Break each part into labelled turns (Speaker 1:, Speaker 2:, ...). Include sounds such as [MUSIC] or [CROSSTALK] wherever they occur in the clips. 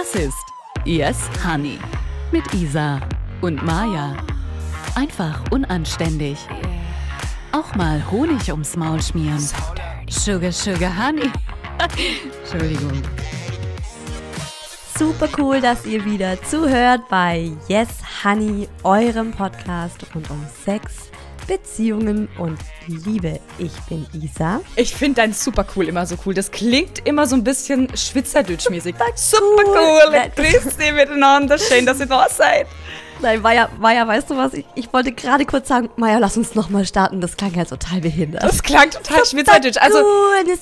Speaker 1: Das ist Yes Honey mit Isa und Maya. Einfach unanständig. Auch mal Honig
Speaker 2: ums Maul schmieren. Sugar, Sugar Honey. [LAUGHS] Entschuldigung. Super cool, dass ihr wieder zuhört bei Yes Honey, eurem Podcast rund um Sex, Beziehungen und Liebe. Ich bin Isa.
Speaker 1: Ich finde dein super cool immer so cool. Das klingt immer so ein bisschen schwitzerdütsch-mäßig. [LAUGHS] Super cool. Grüß dich miteinander. Schön, dass ihr da seid.
Speaker 2: Nein, Maya, Maya, weißt du was? Ich, ich wollte gerade kurz sagen, Maya, lass uns nochmal starten. Das klang ja total behindert. Das
Speaker 1: klang total schweizerdeutsch. Also,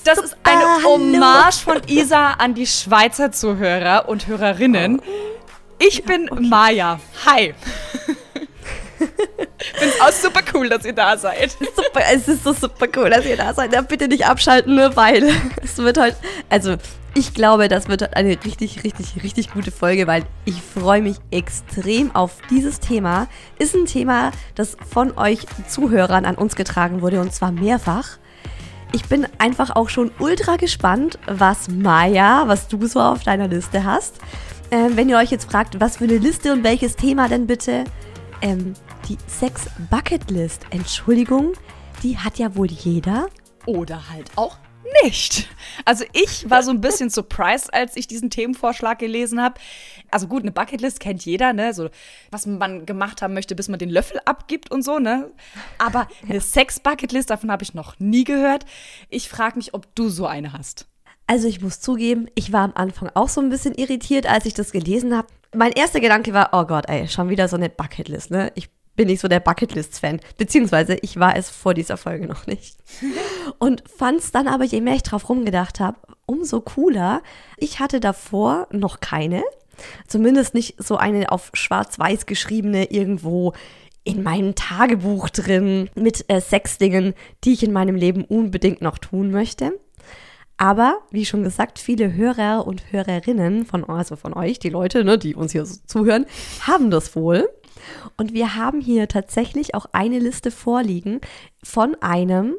Speaker 1: das ist eine Hommage von
Speaker 2: Isa an die
Speaker 1: Schweizer Zuhörer und Hörerinnen. Oh. Ich bin Maya. Hi.
Speaker 2: Ich [LAUGHS] finde es auch super cool, dass ihr da seid. Super, es ist so super cool, dass ihr da seid. Ja, bitte nicht abschalten, nur ne, weil [LAUGHS] es wird heute. Halt, also ich glaube, das wird heute halt eine richtig, richtig, richtig gute Folge, weil ich freue mich extrem auf dieses Thema. Ist ein Thema, das von euch Zuhörern an uns getragen wurde und zwar mehrfach. Ich bin einfach auch schon ultra gespannt, was Maya, was du so auf deiner Liste hast. Ähm, wenn ihr euch jetzt fragt, was für eine Liste und welches Thema denn bitte, ähm, die Sex-Bucketlist, Entschuldigung, die hat ja wohl jeder.
Speaker 1: Oder halt auch nicht. Also ich war so ein bisschen surprised, als ich diesen Themenvorschlag gelesen habe. Also gut, eine Bucketlist kennt jeder, ne? So was man gemacht haben möchte, bis man den Löffel abgibt und so, ne? Aber eine Sex-Bucketlist, davon habe ich
Speaker 2: noch nie gehört. Ich frage mich, ob du so eine hast. Also ich muss zugeben, ich war am Anfang auch so ein bisschen irritiert, als ich das gelesen habe. Mein erster Gedanke war, oh Gott, ey, schon wieder so eine Bucketlist, ne? Ich bin ich so der Bucketlist-Fan. Beziehungsweise ich war es vor dieser Folge noch nicht. [LAUGHS] Und fand es dann aber, je mehr ich drauf rumgedacht habe, umso cooler. Ich hatte davor noch keine. Zumindest nicht so eine auf schwarz-weiß geschriebene irgendwo in meinem Tagebuch drin mit äh, sechs Dingen, die ich in meinem Leben unbedingt noch tun möchte. Aber wie schon gesagt, viele Hörer und Hörerinnen von, also von euch, die Leute, ne, die uns hier so zuhören, haben das wohl. Und wir haben hier tatsächlich auch eine Liste vorliegen von einem,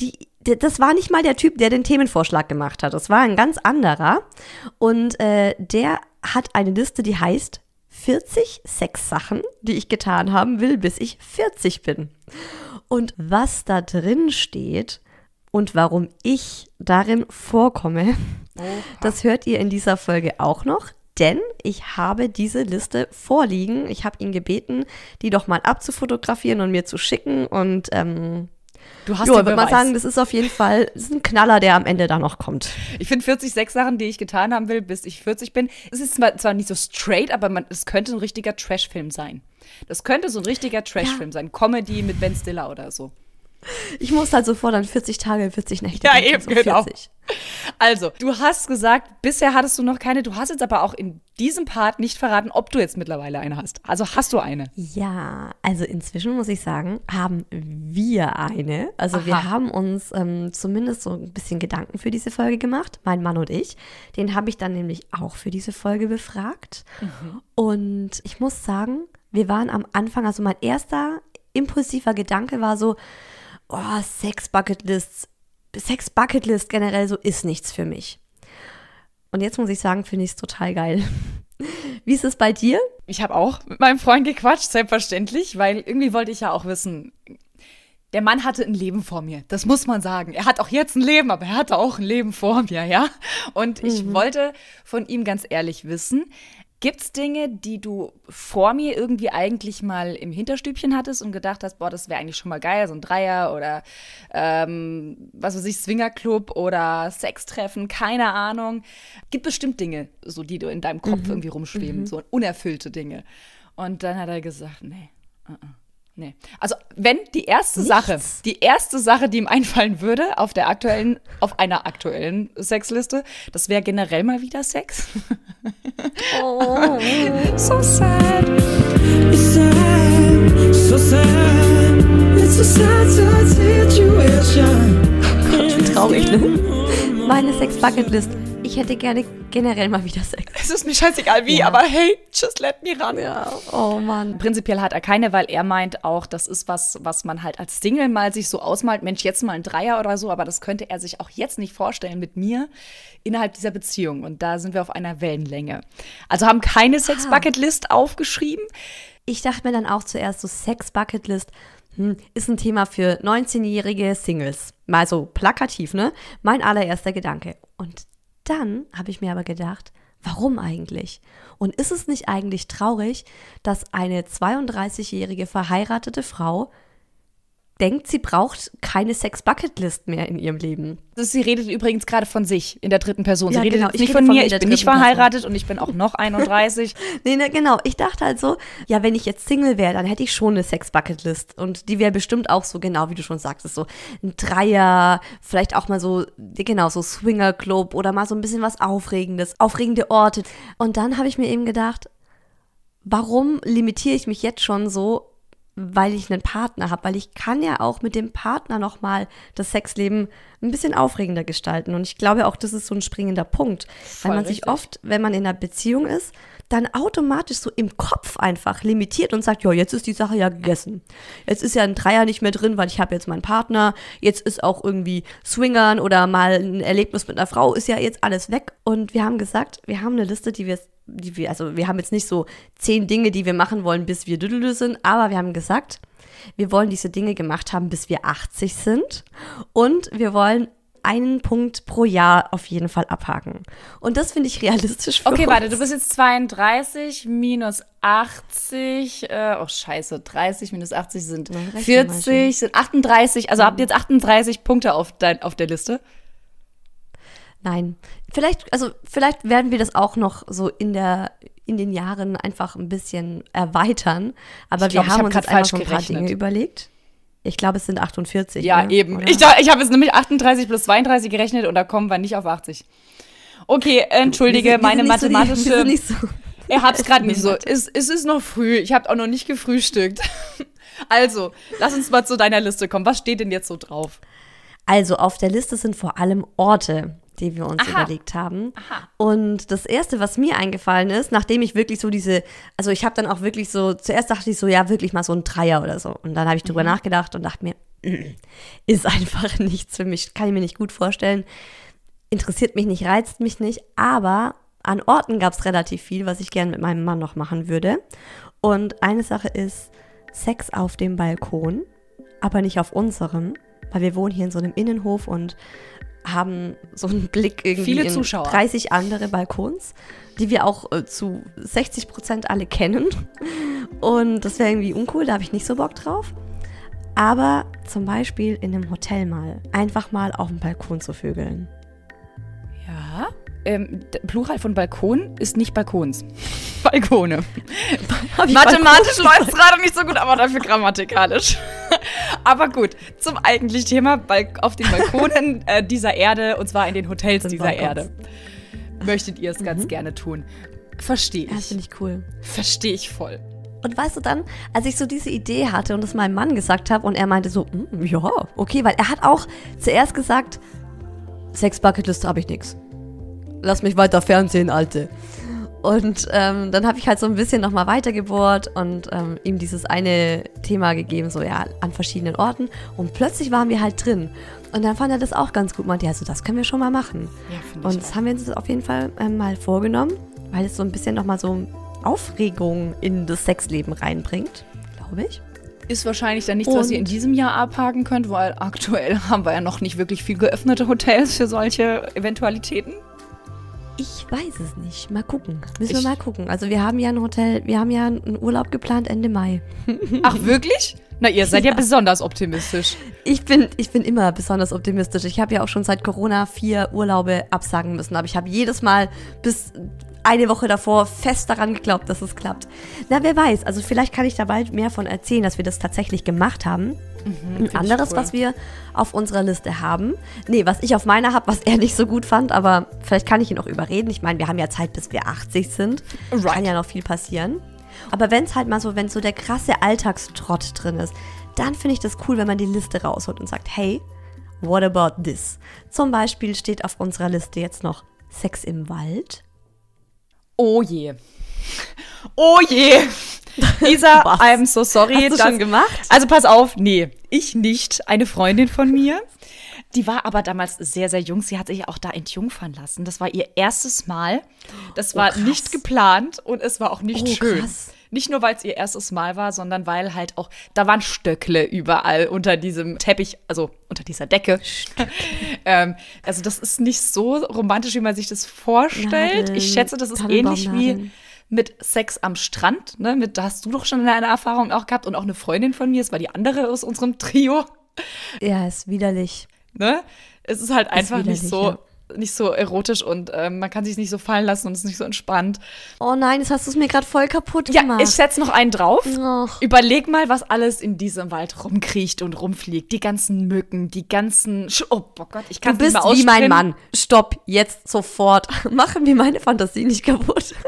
Speaker 2: die das war nicht mal der Typ, der den Themenvorschlag gemacht hat. Das war ein ganz anderer. Und äh, der hat eine Liste, die heißt 40 Sexsachen, die ich getan haben will, bis ich 40 bin. Und was da drin steht und warum ich darin vorkomme, Opa. das hört ihr in dieser Folge auch noch denn ich habe diese Liste vorliegen. Ich habe ihn gebeten, die doch mal abzufotografieren und mir zu schicken. Und ähm, du hast ja, würde mal sagen, das ist auf jeden Fall ist ein Knaller, der am Ende da noch kommt.
Speaker 1: Ich finde 40 sechs Sachen, die ich getan haben will, bis ich 40 bin. Es ist zwar, nicht so straight, aber man, es könnte ein richtiger Trashfilm sein. Das könnte so ein richtiger Trashfilm ja. sein. Comedy mit Ben Stiller oder so.
Speaker 2: Ich muss halt sofort an 40 Tage, 40 Nächte. Ja, eben, so genau. 40.
Speaker 1: Also, du hast gesagt, bisher hattest du noch keine. Du hast jetzt aber auch in diesem Part nicht verraten, ob du jetzt mittlerweile eine hast. Also hast du eine?
Speaker 2: Ja, also inzwischen muss ich sagen, haben wir eine. Also Aha. wir haben uns ähm, zumindest so ein bisschen Gedanken für diese Folge gemacht, mein Mann und ich. Den habe ich dann nämlich auch für diese Folge befragt. Mhm. Und ich muss sagen, wir waren am Anfang, also mein erster impulsiver Gedanke war so, oh, Sex-Bucketlists, Sex-Bucketlist generell so ist nichts für mich. Und jetzt muss ich sagen, finde ich es total geil. [LAUGHS] Wie ist es bei dir? Ich habe auch mit meinem Freund gequatscht,
Speaker 1: selbstverständlich, weil irgendwie wollte ich ja auch wissen, der Mann hatte ein Leben vor mir, das muss man sagen. Er hat auch jetzt ein Leben, aber er hatte auch ein Leben vor mir, ja. Und ich mhm. wollte von ihm ganz ehrlich wissen, Gibt es Dinge, die du vor mir irgendwie eigentlich mal im Hinterstübchen hattest und gedacht hast, boah, das wäre eigentlich schon mal geil, so ein Dreier oder ähm, was weiß ich, Swingerclub oder Sextreffen, keine Ahnung. Gibt bestimmt Dinge, so die du in deinem Kopf mhm. irgendwie rumschweben, mhm. so unerfüllte Dinge. Und dann hat er gesagt, nee, uh -uh. Nee. Also, wenn die erste Nichts. Sache, die erste Sache, die ihm einfallen würde auf der aktuellen, auf einer aktuellen Sexliste, das wäre generell mal wieder Sex. Oh. so sad. so
Speaker 2: sad. It's a sad, sad situation. Gott, wie traurig, ne? meine Sex-Bucketlist. Ich hätte gerne generell mal wieder Sex.
Speaker 1: Es ist mir scheißegal wie, ja. aber hey, just let me run. Ja,
Speaker 2: oh Mann. Prinzipiell
Speaker 1: hat er keine, weil er meint auch, das ist was, was man halt als Single mal sich so ausmalt. Mensch, jetzt mal ein Dreier oder so, aber das könnte er sich auch jetzt nicht vorstellen mit mir innerhalb dieser Beziehung. Und da
Speaker 2: sind wir auf einer Wellenlänge. Also haben keine ah. Sex-Bucketlist ah. aufgeschrieben. Ich dachte mir dann auch zuerst so Sex-Bucketlist hm, ist ein Thema für 19-jährige Singles. Mal so plakativ, ne? Mein allererster Gedanke. Und dann habe ich mir aber gedacht, warum eigentlich? Und ist es nicht eigentlich traurig, dass eine 32-jährige verheiratete Frau denkt, sie braucht keine Sex-Bucket-List mehr in ihrem Leben.
Speaker 1: Also sie redet übrigens gerade von sich in der dritten Person. Ja, sie redet genau. nicht von, von mir, ich bin nicht verheiratet Person.
Speaker 2: und ich bin auch noch 31. [LAUGHS] nee, ne, genau. Ich dachte halt so, ja, wenn ich jetzt Single wäre, dann hätte ich schon eine Sex-Bucket-List. Und die wäre bestimmt auch so, genau wie du schon sagtest, so ein Dreier, vielleicht auch mal so, genau, so Swinger-Club oder mal so ein bisschen was Aufregendes, aufregende Orte. Und dann habe ich mir eben gedacht, warum limitiere ich mich jetzt schon so weil ich einen Partner habe, weil ich kann ja auch mit dem Partner nochmal das Sexleben ein bisschen aufregender gestalten. Und ich glaube auch, das ist so ein springender Punkt, Voll weil man richtig. sich oft, wenn man in einer Beziehung ist, dann automatisch so im Kopf einfach limitiert und sagt, ja, jetzt ist die Sache ja gegessen. Jetzt ist ja ein Dreier nicht mehr drin, weil ich habe jetzt meinen Partner. Jetzt ist auch irgendwie Swingern oder mal ein Erlebnis mit einer Frau, ist ja jetzt alles weg. Und wir haben gesagt, wir haben eine Liste, die wir die wir, also wir haben jetzt nicht so zehn Dinge, die wir machen wollen, bis wir düdelü sind, aber wir haben gesagt, wir wollen diese Dinge gemacht haben, bis wir 80 sind und wir wollen einen Punkt pro Jahr auf jeden Fall abhaken. Und das finde ich realistisch. okay, uns. warte, du bist jetzt
Speaker 1: 32 minus 80. Äh, oh scheiße, 30 minus 80 sind 40, sind 38. Also habt ihr jetzt 38
Speaker 2: Punkte auf, dein, auf der Liste? Nein. Vielleicht, also vielleicht werden wir das auch noch so in der in den Jahren einfach ein bisschen erweitern. Aber glaub, wir haben hab uns einfach ein paar gerechnet. Dinge überlegt. Ich glaube, es sind 48. Ja, ne? eben. Oder? Ich, ich
Speaker 1: habe jetzt nämlich 38 plus 32 gerechnet und da kommen wir nicht auf 80. Okay, entschuldige, wir sind, wir meine mathematische. So so ich hab's gerade nicht so. [LAUGHS] Es, es ist noch früh. Ich habe auch noch nicht gefrühstückt. [LAUGHS] Also, lass uns mal zu deiner Liste kommen. Was steht denn jetzt so drauf?
Speaker 2: Also, auf der Liste sind vor allem Orte die wir uns Aha. überlegt haben. Aha. Und das Erste, was mir eingefallen ist, nachdem ich wirklich so diese, also ich habe dann auch wirklich so, zuerst dachte ich so, ja, wirklich mal so ein Dreier oder so. Und dann habe ich drüber mhm. nachgedacht und dachte mir, [CLEARS THROAT] ist einfach [LAUGHS] nichts für mich, kann ich mir nicht gut vorstellen. Interessiert mich nicht, reizt mich nicht, aber an Orten gab es relativ viel, was ich gerne mit meinem Mann noch machen würde. Und eine Sache ist Sex auf dem Balkon, aber nicht auf unserem, weil wir wohnen hier in so einem Innenhof und haben so einen Blick irgendwie Viele in Zuschauer. 30 andere Balkons, die wir auch äh, zu 60 Prozent alle kennen. Und das wäre irgendwie uncool, da habe ich nicht so Bock drauf. Aber zum Beispiel in einem Hotel mal, einfach mal auf dem Balkon zu vögeln ähm, Plural
Speaker 1: von Balkon ist nicht Balkons. [LAUGHS] Balkone. Mathematisch läuft es gerade nicht so gut, aber dafür grammatikalisch. [LAUGHS] aber gut, zum eigentlichen Thema auf den Balkonen [LAUGHS] äh, dieser Erde und zwar in den Hotels dieser Balkons. Erde. Möchtet ihr es mhm.
Speaker 2: ganz gerne tun? Verstehe ich. Ja, das finde ich cool. Verstehe ich voll. Und weißt du dann, als ich so diese Idee hatte und es meinem Mann gesagt habe und er meinte so, hm, ja, okay, weil er hat auch zuerst gesagt, Sex Bucketlist habe ich nichts lass mich weiter fernsehen, Alte. Und ähm, dann habe ich halt so ein bisschen nochmal weitergebohrt und ähm, ihm dieses eine Thema gegeben, so ja, an verschiedenen Orten. Und plötzlich waren wir halt drin. Und dann fand er das auch ganz gut. Meinte, ja, so das können wir schon mal machen. Ja, und das auch. haben wir uns auf jeden Fall ähm, mal vorgenommen, weil es so ein bisschen nochmal so Aufregung in das Sexleben reinbringt, glaube ich.
Speaker 1: Ist wahrscheinlich dann nichts, und was ihr in diesem Jahr abhaken könnt, weil aktuell [LAUGHS] haben wir ja noch nicht wirklich viel geöffnete Hotels für solche Eventualitäten. Ich weiß
Speaker 2: es nicht. Mal gucken. Müssen ich wir mal gucken. Also wir haben ja ein Hotel, wir haben ja einen Urlaub geplant Ende Mai. [LAUGHS] Ach wirklich? Na, ihr seid ja, ja besonders optimistisch. Ich bin, ich bin immer besonders optimistisch. Ich habe ja auch schon seit Corona vier Urlaube absagen müssen. Aber ich habe jedes Mal bis eine Woche davor fest daran geglaubt, dass es klappt. Na, wer weiß. Also vielleicht kann ich da bald mehr von erzählen, dass wir das tatsächlich gemacht haben. Mhm, Ein anderes, cool. was wir auf unserer Liste haben. Nee, was ich auf meiner habe, was er nicht so gut fand, aber vielleicht kann ich ihn auch überreden. Ich meine, wir haben ja Zeit, bis wir 80 sind. Right. Kann ja noch viel passieren. Aber wenn es halt mal so, wenn so der krasse Alltagstrott drin ist, dann finde ich das cool, wenn man die Liste rausholt und sagt, hey, what about this? Zum Beispiel steht auf unserer Liste jetzt noch Sex im Wald. Oh je.
Speaker 1: Oh je. Lisa, [LAUGHS] I'm so sorry. Hast du das, schon gemacht? Also pass auf, nee, ich nicht. Eine Freundin von mir. Die war aber damals sehr, sehr jung. Sie hat sich auch da entjungfern lassen. Das war ihr erstes Mal. Das oh, war oh, nicht geplant und es war auch nicht oh, schön. Krass. Nicht nur, weil es ihr erstes Mal war, sondern weil halt auch, da waren Stöckle überall unter diesem Teppich, also unter dieser Decke. [LAUGHS] ähm, also das ist nicht so romantisch, wie man sich das vorstellt. Nadeln, ich schätze, das ist ähnlich wie mit Sex am Strand. Ne? Mit, da hast du doch schon eine Erfahrung auch gehabt und auch eine Freundin von mir, es war die andere aus unserem Trio.
Speaker 2: Ja, ist widerlich.
Speaker 1: Ne? Es ist halt einfach ist nicht so. Ja nicht so erotisch und äh, man kann sich nicht so fallen lassen
Speaker 2: und ist nicht so entspannt. Oh nein, jetzt hast du es mir gerade voll kaputt gemacht. Ja, ich setze noch einen drauf. Och.
Speaker 1: Überleg mal, was alles in diesem Wald rumkriecht und rumfliegt. Die ganzen Mücken, die ganzen.
Speaker 2: Sch oh, oh, Gott, ich kann nicht mehr Du bist wie mein Mann. Stopp, jetzt sofort. [LAUGHS] Machen wir meine Fantasie nicht kaputt. [LAUGHS]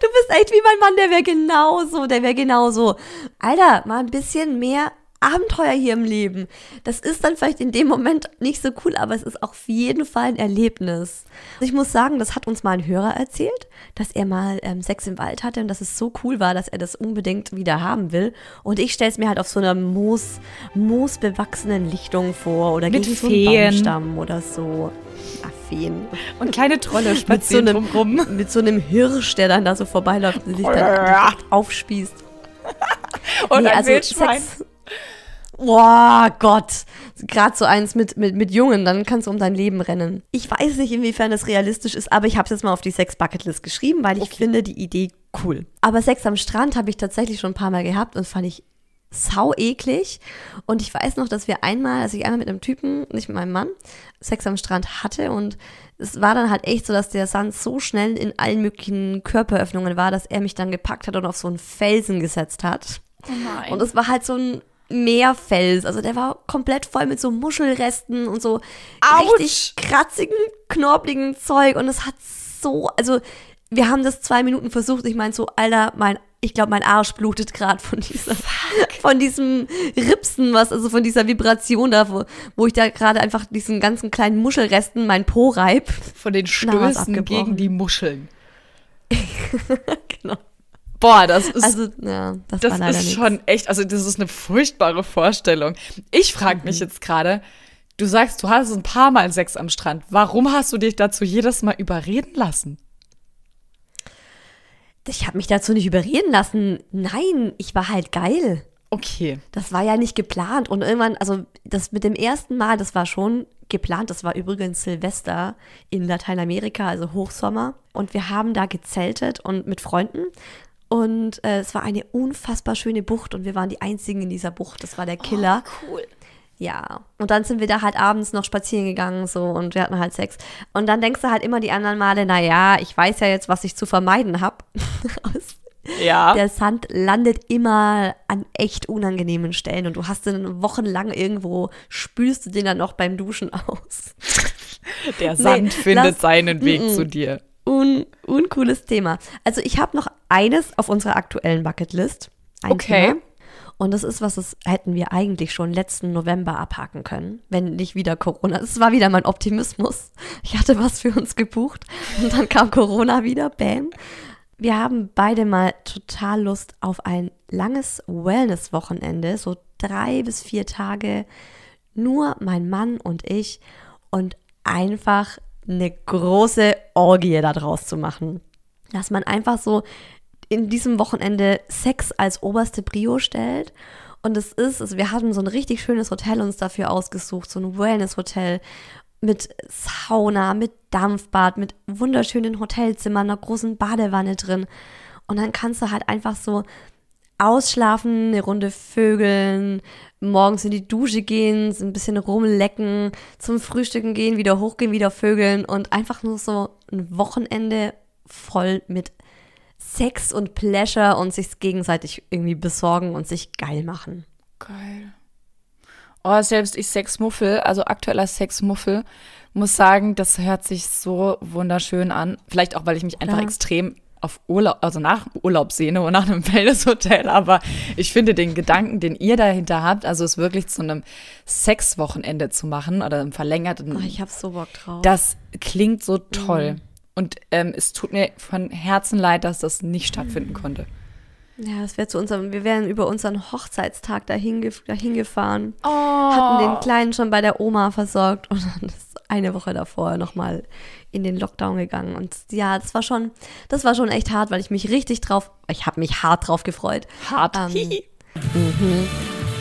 Speaker 2: Du bist echt wie mein Mann, der wäre genauso, der wäre genauso. Alter, mal ein bisschen mehr Abenteuer hier im Leben. Das ist dann vielleicht in dem Moment nicht so cool, aber es ist auf jeden Fall ein Erlebnis. Also ich muss sagen, das hat uns mal ein Hörer erzählt, dass er mal ähm, Sex im Wald hatte und dass es so cool war, dass er das unbedingt wieder haben will. Und ich stelle es mir halt auf so einer Moos, moosbewachsenen Lichtung vor oder Mit gegen Feen. so einen Baumstamm oder so. Ach, Feen. Und kleine Trolle spazieren [LAUGHS] mit so einem, drumrum. Mit so einem Hirsch, der dann da so vorbeiläuft und sich dann [LAUGHS] aufspießt.
Speaker 1: und nee, ein also Wildschwein. Sex,
Speaker 2: Boah, Gott. Gerade so eins mit, mit, mit Jungen, dann kannst du um dein Leben rennen. Ich weiß nicht, inwiefern das realistisch ist, aber ich habe es jetzt mal auf die Sex-Bucketlist geschrieben, weil ich okay. finde die Idee cool. Aber Sex am Strand habe ich tatsächlich schon ein paar Mal gehabt und fand ich sau eklig. Und ich weiß noch, dass wir einmal, also ich einmal mit einem Typen, nicht mit meinem Mann, Sex am Strand hatte und es war dann halt echt so, dass der Sand so schnell in allen möglichen Körperöffnungen war, dass er mich dann gepackt hat und auf so einen Felsen gesetzt hat. Oh und es war halt so ein Meerfels. Also der war komplett voll mit so Muschelresten und so Autsch. richtig kratzigen, knorbligen Zeug. Und es hat so, also wir haben das zwei Minuten versucht. Ich meine so, Alter, mein, ich glaube, mein Arsch blutet gerade von dieser, [LAUGHS] von diesem Ripsen, was, also von dieser Vibration da, wo, wo ich da gerade einfach diesen ganzen kleinen Muschelresten mein Po reib. Von den Stößen gegen die Muscheln. [LAUGHS] genau. Boah, das ist, also, ja, das, das ist schon
Speaker 1: echt, also das ist eine furchtbare Vorstellung. Ich frage mich mhm. jetzt gerade, du sagst, du hast ein paar Mal Sex am Strand. Warum hast du dich dazu jedes Mal überreden lassen?
Speaker 2: Ich habe mich dazu nicht überreden lassen. Nein, ich war halt geil. Okay. Das war ja nicht geplant. Und irgendwann, also das mit dem ersten Mal, das war schon geplant. Das war übrigens Silvester in Lateinamerika, also Hochsommer. Und wir haben da gezeltet und mit Freunden. Und äh, es war eine unfassbar schöne Bucht und wir waren die einzigen in dieser Bucht. Das war der Killer. Oh, cool. Ja. Und dann sind wir da halt abends noch spazieren gegangen so und wir hatten halt Sex. Und dann denkst du halt immer die anderen Male, naja, ich weiß ja jetzt, was ich zu vermeiden habe. [LAUGHS] ja. Der Sand landet immer an echt unangenehmen Stellen und du hast den wochenlang irgendwo, spülst du den dann noch beim Duschen aus. Der Sand nee, findet lass, seinen Weg mm, zu dir. Un, uncooles Thema. Also ich habe noch eines auf unserer aktuellen Bucketlist. Ein okay. Thema. Und das ist was, das hätten wir eigentlich schon letzten November abhaken können, wenn nicht wieder Corona. Es war wieder mein Optimismus. Ich hatte was für uns gebucht und dann kam Corona wieder, bam. Wir haben beide mal total Lust auf ein langes Wellness-Wochenende, so drei bis vier Tage, nur mein Mann und ich und einfach eine große Orgie daraus zu machen. Dass man einfach so in diesem Wochenende Sex als oberste Brio stellt. Und es ist, also wir hatten so ein richtig schönes Hotel uns dafür ausgesucht, so ein Wellness-Hotel mit Sauna, mit Dampfbad, mit wunderschönen Hotelzimmern, einer großen Badewanne drin. Und dann kannst du halt einfach so ausschlafen, eine Runde vögeln, morgens in die Dusche gehen, ein bisschen rumlecken, zum Frühstücken gehen, wieder hochgehen, wieder vögeln und einfach nur so ein Wochenende voll mit Sex und Pleasure und sich gegenseitig irgendwie besorgen und sich geil machen. Geil. Oh, selbst ich Sexmuffel,
Speaker 1: also aktueller Sexmuffel, muss sagen, das hört sich so wunderschön an. Vielleicht auch, weil ich mich einfach ja. extrem auf Urlaub, also nach Urlaub sehne und nach einem [LAUGHS] Wellnesshotel, aber ich finde den Gedanken, den ihr dahinter habt, also es wirklich zu einem Sexwochenende zu machen oder einem verlängerten. Oh, ich hab so Bock drauf. Das klingt so toll. Mhm. Und ähm, es tut mir von Herzen leid, dass das nicht stattfinden mhm. konnte.
Speaker 2: Ja, das wäre zu unserem, wir wären über unseren Hochzeitstag dahin, ge dahin gefahren, oh. hatten den Kleinen schon bei der Oma versorgt und dann ist eine Woche davor nochmal in den Lockdown gegangen. Und ja, das war schon, das war schon echt hart, weil ich mich richtig drauf, ich habe mich hart drauf gefreut. Hart. Ähm, [LAUGHS] mhm.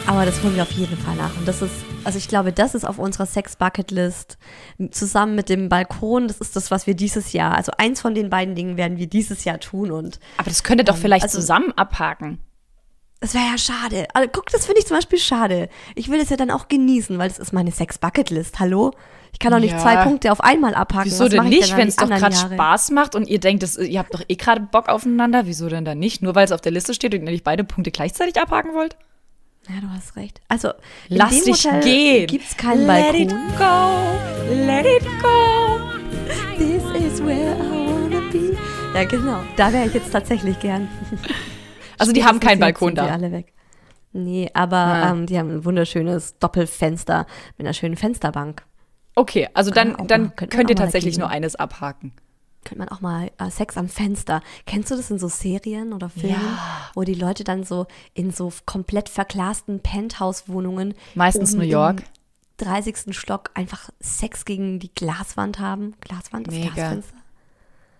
Speaker 2: Aber das holen wir auf jeden Fall nach. Und das ist also ich glaube, das ist auf unserer Sex-Bucket-List zusammen mit dem Balkon. Das ist das, was wir dieses Jahr, also eins von den beiden Dingen werden wir dieses Jahr tun. Und, Aber das könnte doch ähm, vielleicht also, zusammen abhaken. Das wäre ja schade. Also, guck, das finde ich zum Beispiel schade. Ich will es ja dann auch genießen, weil das ist meine Sex-Bucket-List. Hallo? Ich kann doch nicht ja. zwei Punkte auf einmal abhaken. Wieso Was denn nicht, wenn es doch gerade Spaß
Speaker 1: macht und ihr denkt, das, ihr habt doch eh gerade Bock aufeinander? Wieso denn dann nicht? Nur weil es auf der Liste steht und ihr nicht beide Punkte gleichzeitig abhaken wollt? Ja, du hast recht. Also,
Speaker 2: lass dich Hotel gehen. Gibt's keinen let Balkon? Let it go, let it go. This is where I wanna be. Ja, genau. Da wäre ich jetzt tatsächlich gern. [LAUGHS] Also, die haben keinen Balkon da. Die alle weg. Nee, aber ja. ähm, die haben ein wunderschönes Doppelfenster mit einer schönen Fensterbank. Okay, also dann, dann könnt ihr tatsächlich nur eines abhaken könnte man auch mal äh, Sex am Fenster. Kennst du das in so Serien oder Filmen, ja. wo die Leute dann so in so komplett verglasten Penthouse-Wohnungen meistens New York 30. Stock einfach Sex gegen die Glaswand haben? Glaswand, das Mega. Glasfenster.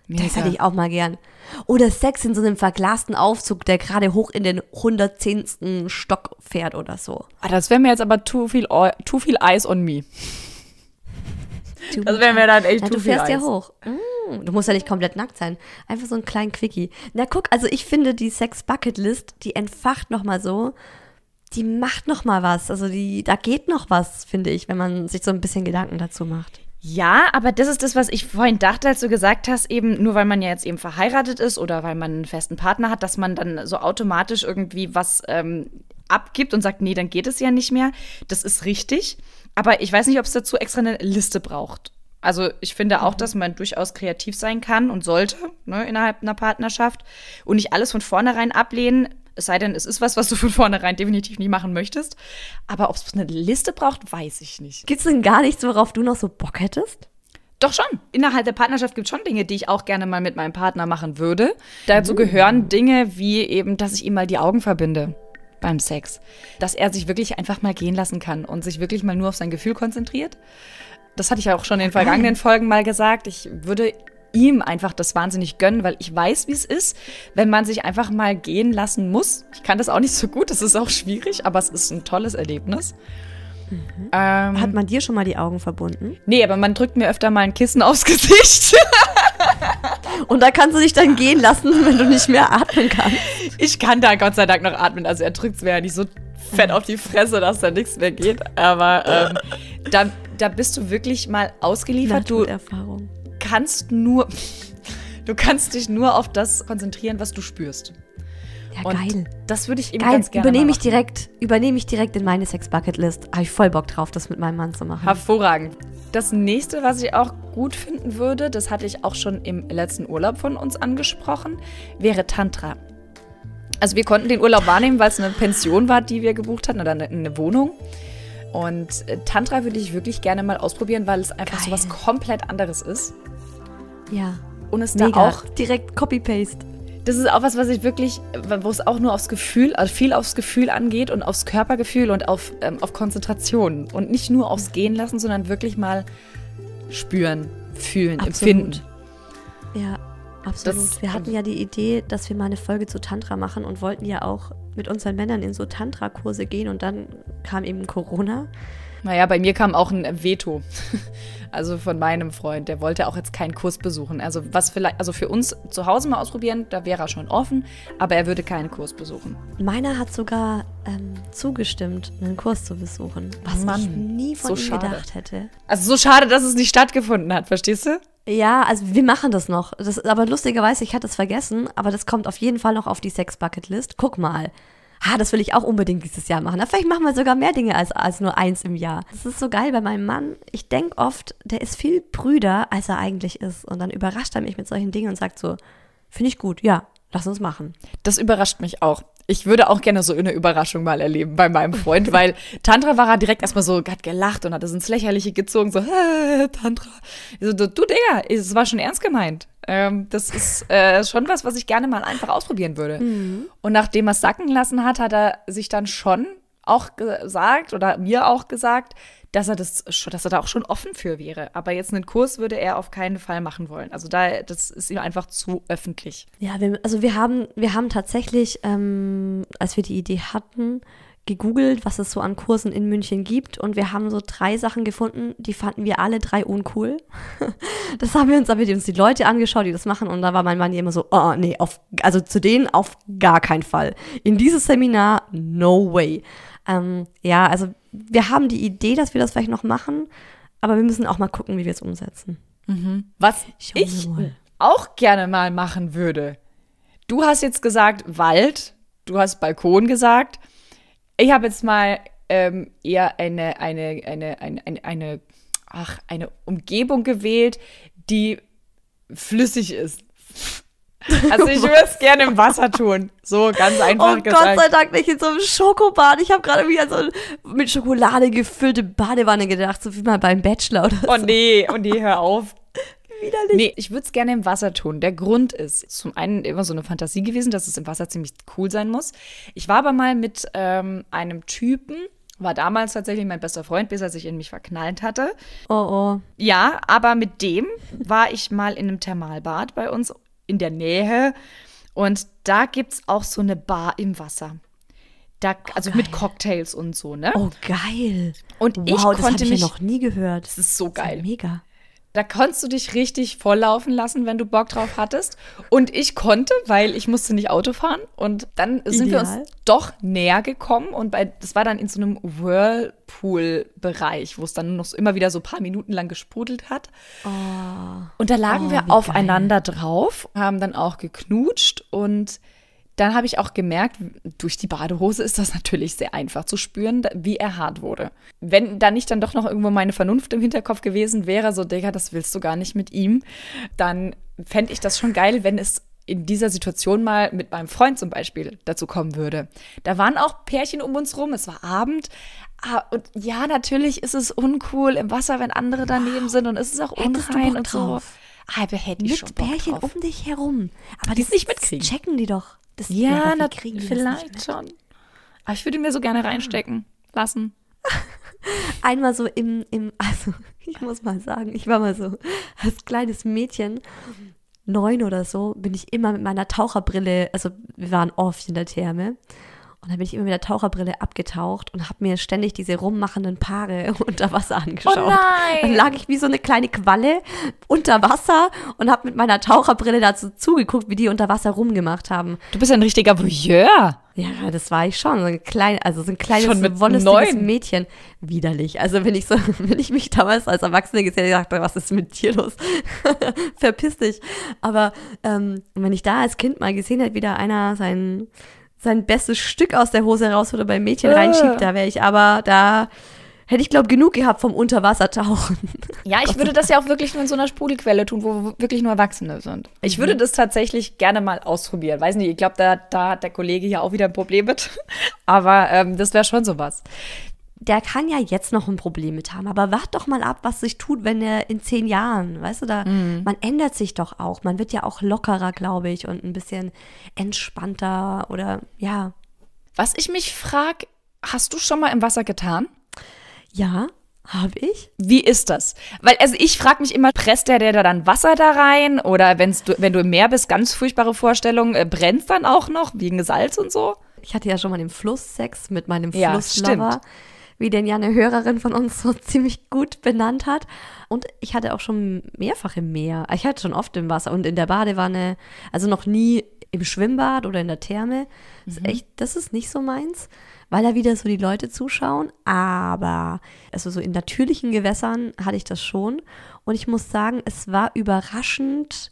Speaker 2: Mega. Das hätte ich auch mal gern. Oder Sex in so einem verglasten Aufzug, der gerade hoch in den 110. Stock fährt oder so. Ah, das wäre mir jetzt aber too
Speaker 1: viel, too viel Eyes on me. Too das wäre mir dann echt Na, zu Du viel fährst Eis. ja hoch.
Speaker 2: Mm, du musst ja nicht komplett nackt sein. Einfach so einen kleinen Quickie. Na guck, also ich finde die Sex-Bucket-List, die entfacht nochmal so. Die macht nochmal was. Also die, da geht noch was, finde ich, wenn man sich so ein bisschen Gedanken dazu macht.
Speaker 1: Ja, aber das ist das, was ich vorhin dachte, als du gesagt hast, eben nur weil man ja jetzt eben verheiratet ist oder weil man einen festen Partner hat, dass man dann so automatisch irgendwie was ähm, abgibt und sagt, nee, dann geht es ja nicht mehr. Das ist richtig. Aber ich weiß nicht, ob es dazu extra eine Liste braucht. Also ich finde auch, mhm. dass man durchaus kreativ sein kann und sollte ne, innerhalb einer Partnerschaft und nicht alles von vornherein ablehnen. Es sei denn, es ist was, was du von vornherein definitiv nicht machen möchtest. Aber ob es eine Liste braucht, weiß ich nicht. Gibt es
Speaker 2: denn gar nichts, worauf du noch so Bock hättest?
Speaker 1: Doch schon. Innerhalb der Partnerschaft gibt es schon Dinge, die ich auch gerne mal mit meinem Partner machen würde. Dazu mm. gehören Dinge wie eben, dass ich ihm mal die Augen verbinde beim Sex, dass er sich wirklich einfach mal gehen lassen kann und sich wirklich mal nur auf sein Gefühl konzentriert. Das hatte ich ja auch schon in den ah, vergangenen Folgen mal gesagt. Ich würde ihm einfach das wahnsinnig gönnen, weil ich weiß, wie es ist, wenn man sich einfach mal gehen lassen muss. Ich kann das auch nicht so gut, das ist auch schwierig, aber es ist ein tolles Erlebnis. Mhm. Ähm, Hat man dir schon mal die Augen verbunden? Nee, aber man drückt mir öfter mal ein Kissen aufs [LAUGHS] Gesicht.
Speaker 2: [LAUGHS] Und da kannst du dich dann gehen lassen, wenn du nicht mehr atmen kannst.
Speaker 1: Ich kann da Gott sei Dank noch atmen. Also er drückt es mir ja nicht so fett auf die Fresse, dass da nichts mehr geht. Aber ähm, da, da bist du wirklich mal ausgeliefert. Du kannst nur, du kannst dich nur auf das konzentrieren, was du spürst. Ja, Und geil. Das würde ich eben geil. ganz gerne übernehme ich
Speaker 2: direkt, Übernehme ich direkt in meine Sex-Bucket-List. Habe ich voll Bock drauf, das mit meinem Mann zu machen.
Speaker 1: Hervorragend. Das nächste, was ich auch gut finden würde, das hatte ich auch schon im letzten Urlaub von uns angesprochen, wäre Tantra. Also wir konnten den Urlaub wahrnehmen, weil es eine Pension war, die wir gebucht hatten oder eine, Wohnung. Und äh, Tantra würde ich wirklich gerne mal ausprobieren, weil es einfach so was komplett anderes ist. Ja. Und es Mega. da auch direkt Copy-Paste das ist auch was, was ich wirklich, wo es auch nur aufs Gefühl, also viel aufs Gefühl angeht und aufs Körpergefühl und auf, ähm, auf Konzentration. Und nicht nur aufs Gehen
Speaker 2: lassen, sondern wirklich
Speaker 1: mal spüren, fühlen, absolut. empfinden.
Speaker 2: Ja, absolut. Das, wir hatten ja die Idee, dass wir mal eine Folge zu Tantra machen und wollten ja auch mit unseren Männern in so Tantra-Kurse gehen und dann kam eben Corona. Naja, bei mir kam auch
Speaker 1: ein Veto. [LAUGHS] Also von meinem Freund, der wollte auch jetzt keinen Kurs besuchen. Also was vielleicht, also für uns zu Hause mal ausprobieren, da wäre er schon offen, aber er würde keinen Kurs besuchen.
Speaker 2: Meiner hat sogar ähm, zugestimmt, einen Kurs zu besuchen, was Mann, ich nie von so ihm schade. gedacht hätte. Also so schade, dass es nicht stattgefunden hat, verstehst du? Ja, also wir machen das noch. Das, aber lustigerweise, ich hatte es vergessen, aber das kommt auf jeden Fall noch auf die Sex-Bucket-List. Guck mal ah, das will ich auch unbedingt dieses Jahr machen. Na, vielleicht machen wir sogar mehr Dinge als, als nur eins im Jahr. Das ist so geil bei meinem Mann. Ich denke oft, der ist viel brüder, als er eigentlich ist. Und dann überrascht er mich mit solchen Dingen und sagt so, finde ich gut, ja, lass uns machen. Das überrascht mich auch. Ich würde auch gerne
Speaker 1: so eine Überraschung mal erleben bei meinem Freund, weil Tantra war er halt direkt erstmal so, hat gelacht und hat es ins Lächerliche gezogen, so, Tantra. So, du, Digga, es war schon ernst gemeint. Ähm, das ist äh, schon was, was ich gerne mal einfach ausprobieren würde. Mhm. Und nachdem er es sacken lassen hat, hat er sich dann schon auch gesagt oder mir auch gesagt, dass er das, dass er da auch schon offen für wäre. Aber jetzt einen Kurs würde er auf keinen Fall machen wollen. Also da, das ist ihm einfach zu öffentlich.
Speaker 2: Ja, wir, also wir haben, wir haben tatsächlich, ähm, als wir die Idee hatten, gegoogelt, was es so an Kursen in München gibt und wir haben so drei Sachen gefunden, die fanden wir alle drei uncool. [LAUGHS] Das haben wir uns aber uns die Leute angeschaut, die das machen und da war mein Mann immer so, oh nee, auf, also zu denen auf gar keinen Fall. In dieses Seminar, no way. Ähm, ja, also wir haben die Idee, dass wir das vielleicht noch machen, aber wir müssen auch mal gucken, wie wir es umsetzen.
Speaker 1: Mhm. Was ich, ich auch gerne mal machen würde. Du hast jetzt gesagt Wald, du hast Balkon gesagt. Ich habe jetzt mal ähm, eher eine, eine, eine, eine, eine, eine, ach, eine Umgebung gewählt, die flüssig ist. [LAUGHS]
Speaker 2: Also ich würde es gerne im Wasser tun. So ganz oh einfach oh, gesagt. Gott sei Dank nicht in so einem Schokobad. Ich habe gerade wieder so mit Schokolade gefüllte Badewanne gedacht, so wie mal beim Bachelor oder oh, so. Oh nee, oh nee, hör auf. Widerlich. Nee, ich würde es gerne im Wasser tun.
Speaker 1: Der Grund ist zum einen immer so eine Fantasie gewesen, dass es im Wasser ziemlich cool sein muss. Ich war aber mal mit ähm, einem Typen, war damals tatsächlich mein bester Freund, bis er sich in mich verknallt hatte. Oh oh. Ja, aber mit dem war ich mal in einem Thermalbad bei uns in der Nähe. Und da gibt es auch so eine Bar im Wasser. Da, oh, also oh, mit Cocktails und so, ne? Oh, geil. Und wow, ich konnte das hab ich ja noch nie gehört. Das ist so geil. ist ja mega. Da konntest du dich richtig volllaufen lassen, wenn du Bock drauf hattest. Und ich konnte, weil ich musste nicht Auto fahren. Und dann sind Ideal. wir uns doch näher gekommen. Und bei, das war dann in so einem Whirlpool-Bereich, wo es dann noch immer wieder so ein paar Minuten lang gesprudelt hat. Oh. Und da lagen oh, wir aufeinander geil. drauf, haben dann auch geknutscht und dann habe ich auch gemerkt, durch die Badehose ist das natürlich sehr einfach zu spüren, wie er hart wurde. Wenn da nicht dann doch noch irgendwo meine Vernunft im Hinterkopf gewesen wäre, so Digga, das willst du gar nicht mit ihm, dann fände ich das schon geil, wenn es in dieser Situation mal mit meinem Freund zum Beispiel dazu kommen würde. Da waren auch Pärchen um uns rum, es war Abend. Ah, und ja, natürlich ist es uncool im Wasser, wenn andere daneben wow. sind und es ist auch unrein und so. Drauf halbe ah, hätte ich mit schon Bock Pärchen drauf. um
Speaker 2: dich herum. Aber die das, nicht mitkriegen. checken die doch. Das, ja, ja die vielleicht schon. Aber ich würde mir so gerne reinstecken lassen. [LAUGHS] Einmal so im, im, also [LAUGHS] ich muss mal sagen, ich war mal so [LAUGHS] als kleines Mädchen, neun oder so, bin ich immer mit meiner Taucherbrille, also wir waren oft in der Therme und dann bin ich immer mit der Taucherbrille abgetaucht und habe mir ständig diese rummachenden Paare [LAUGHS] unter Wasser angeschaut. Oh nein! Dann lag ich wie so eine kleine Qualle unter Wasser und habe mit meiner Taucherbrille dazu zugeguckt, wie die unter Wasser rumgemacht haben. Du bist ein richtiger Voyeur. Ja, das war ich schon. So ein klein, also so ein kleines, wollistiges Mädchen. Widerlich. Also wenn ich so, [LAUGHS] wenn ich mich damals als Erwachsene gesehen habe, dachte, was ist mit dir los? [LAUGHS] Verpiss dich. Aber ähm, wenn ich da als Kind mal gesehen hätte, wie da einer seinen sein bestes Stück aus der Hose raus oder beim Mädchen äh. reinschiebt, da wäre ich aber da. Hätte ich, glaube genug gehabt vom Unterwassertauchen. [LAUGHS]
Speaker 1: Ja, ich würde das ja auch wirklich nur in so einer Sprudelquelle tun, wo wirklich nur Erwachsene sind. Ich mhm. würde das tatsächlich gerne mal ausprobieren. Weiß nicht, ich glaube, da, da hat der Kollege ja auch wieder ein Problem mit.
Speaker 2: [LAUGHS] Aber ähm, das wäre schon sowas der kann ja jetzt noch ein Problem mit haben, aber wart doch mal ab, was sich tut, wenn er in zehn Jahren, weißt du, da, mm. man ändert sich doch auch, man wird ja auch lockerer, glaube ich, und ein bisschen entspannter oder ja. Was ich mich frage, hast du schon mal im Wasser getan? Ja, habe ich?
Speaker 1: Wie ist das? Weil, also ich frage mich immer, presst der, der da dann Wasser da rein? Oder wenn's du, wenn du im Meer bist, ganz furchtbare Vorstellung, äh, brennt dann auch noch wegen Salz und so?
Speaker 2: Ich hatte ja schon mal den Flusssex mit meinem Flusslover. Ja, stimmt wie denn ja eine Hörerin von uns so ziemlich gut benannt hat. Und ich hatte auch schon mehrfach im Meer. Ich hatte schon oft im Wasser und in der Badewanne. Also noch nie im Schwimmbad oder in der Therme. Das, mhm. ist echt, das ist nicht so meins, weil da wieder so die Leute zuschauen. Aber also so in natürlichen Gewässern hatte ich das schon. Und ich muss sagen, es war überraschend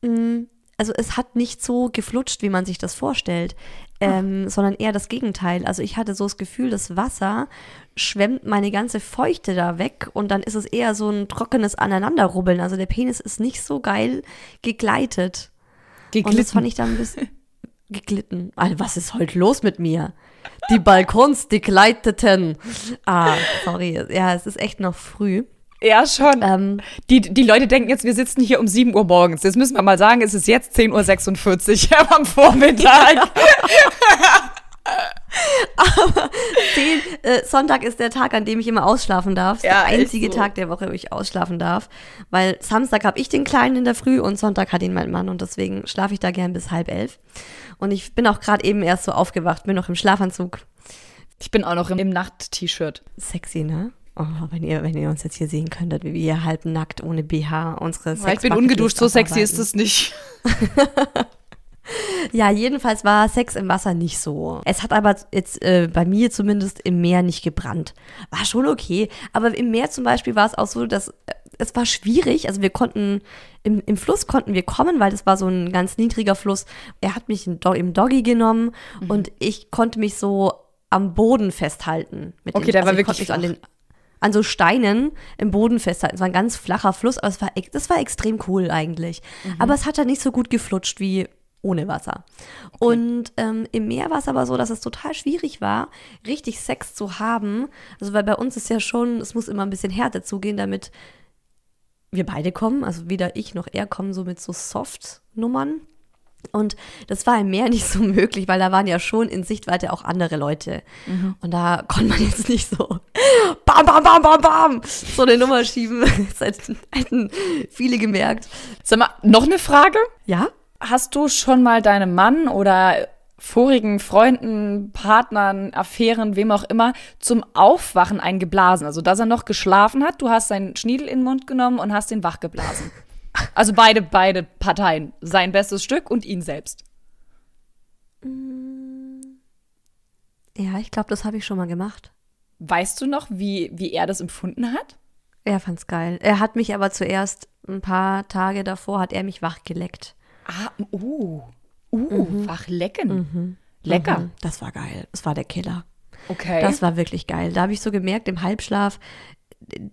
Speaker 2: mh, mm, also es hat nicht so geflutscht, wie man sich das vorstellt, ähm, sondern eher das Gegenteil. Also ich hatte so das Gefühl, das Wasser schwemmt meine ganze Feuchte da weg und dann ist es eher so ein trockenes Aneinanderrubbeln. Also der Penis ist nicht so geil gegleitet. Geglitten. Und das fand ich dann ein bisschen geglitten. Also was ist heute los mit mir? Die Balkons, die gleiteten. Ah, sorry. Ja, es ist echt noch früh.
Speaker 1: Ja, schon. Ähm, die, die Leute denken jetzt, wir sitzen hier um 7 Uhr morgens. Jetzt müssen wir mal sagen, es ist jetzt 10.46 Uhr [LAUGHS] am Vormittag.
Speaker 2: Aber [LAUGHS] den, äh, Sonntag ist der Tag, an dem ich immer ausschlafen darf. Ja, der einzige so. Tag der Woche, wo ich ausschlafen darf. Weil Samstag habe ich den Kleinen in der Früh und Sonntag hat ihn mein Mann und deswegen schlafe ich da gern bis halb elf. Und ich bin auch gerade eben erst so aufgewacht, bin noch im Schlafanzug. Ich bin auch noch im, im Nacht-T-Shirt. Sexy, ne? Oh, wenn, ihr, wenn ihr uns jetzt hier sehen könntet, wie wir halbnackt ohne BH unsere Sex Ich bin ungeduscht, so sexy ist es nicht. [LAUGHS] ja, jedenfalls war Sex im Wasser nicht so. Es hat aber jetzt äh, bei mir zumindest im Meer nicht gebrannt. War schon okay. Aber im Meer zum Beispiel war es auch so, dass äh, es war schwierig. Also wir konnten, im, im Fluss konnten wir kommen, weil das war so ein ganz niedriger Fluss. Er hat mich im Doggy genommen mhm. und ich konnte mich so am Boden festhalten. okay, dem, da also war also wirklich. An den, an so Steinen im Boden festhalten. Es war ein ganz flacher Fluss, aber es war, das war extrem cool eigentlich. Mhm. Aber es hat dann nicht so gut geflutscht wie ohne Wasser. Okay. Und ähm, im Meer war es aber so, dass es total schwierig war, richtig Sex zu haben. Also weil bei uns ist ja schon, es muss immer ein bisschen Härte zugehen, damit wir beide kommen. Also weder ich noch er kommen so mit so Soft-Nummern. Und das war im Meer [LAUGHS] nicht so möglich, weil da waren ja schon in Sichtweite auch andere Leute. Mhm. Und da konnte man jetzt nicht so [LAUGHS] bam, bam, bam, bam, bam so eine Nummer schieben. [LAUGHS] Das hätten viele gemerkt.
Speaker 1: Sag mal, noch eine Frage? Ja? Hast du schon mal deinem Mann oder vorigen Freunden, Partnern, Affären, wem auch immer, zum Aufwachen eingeblasen? Also, dass er noch geschlafen hat, du hast seinen Schniedel in den Mund genommen und hast ihn wachgeblasen. Also beide, beide Parteien. Sein bestes Stück und ihn selbst.
Speaker 2: Mm. Ja, ich glaube, das habe ich schon mal gemacht.
Speaker 1: Weißt du noch, wie, wie
Speaker 2: er das empfunden hat? Er fand's geil. Er hat mich aber zuerst ein paar Tage davor hat er mich wachgeleckt. Ah, oh. Uh, mhm. wachlecken. Mhm. Lecker. Mhm. Das war geil. Das war der Killer. Okay. Das war wirklich geil. Da habe ich so gemerkt, im Halbschlaf,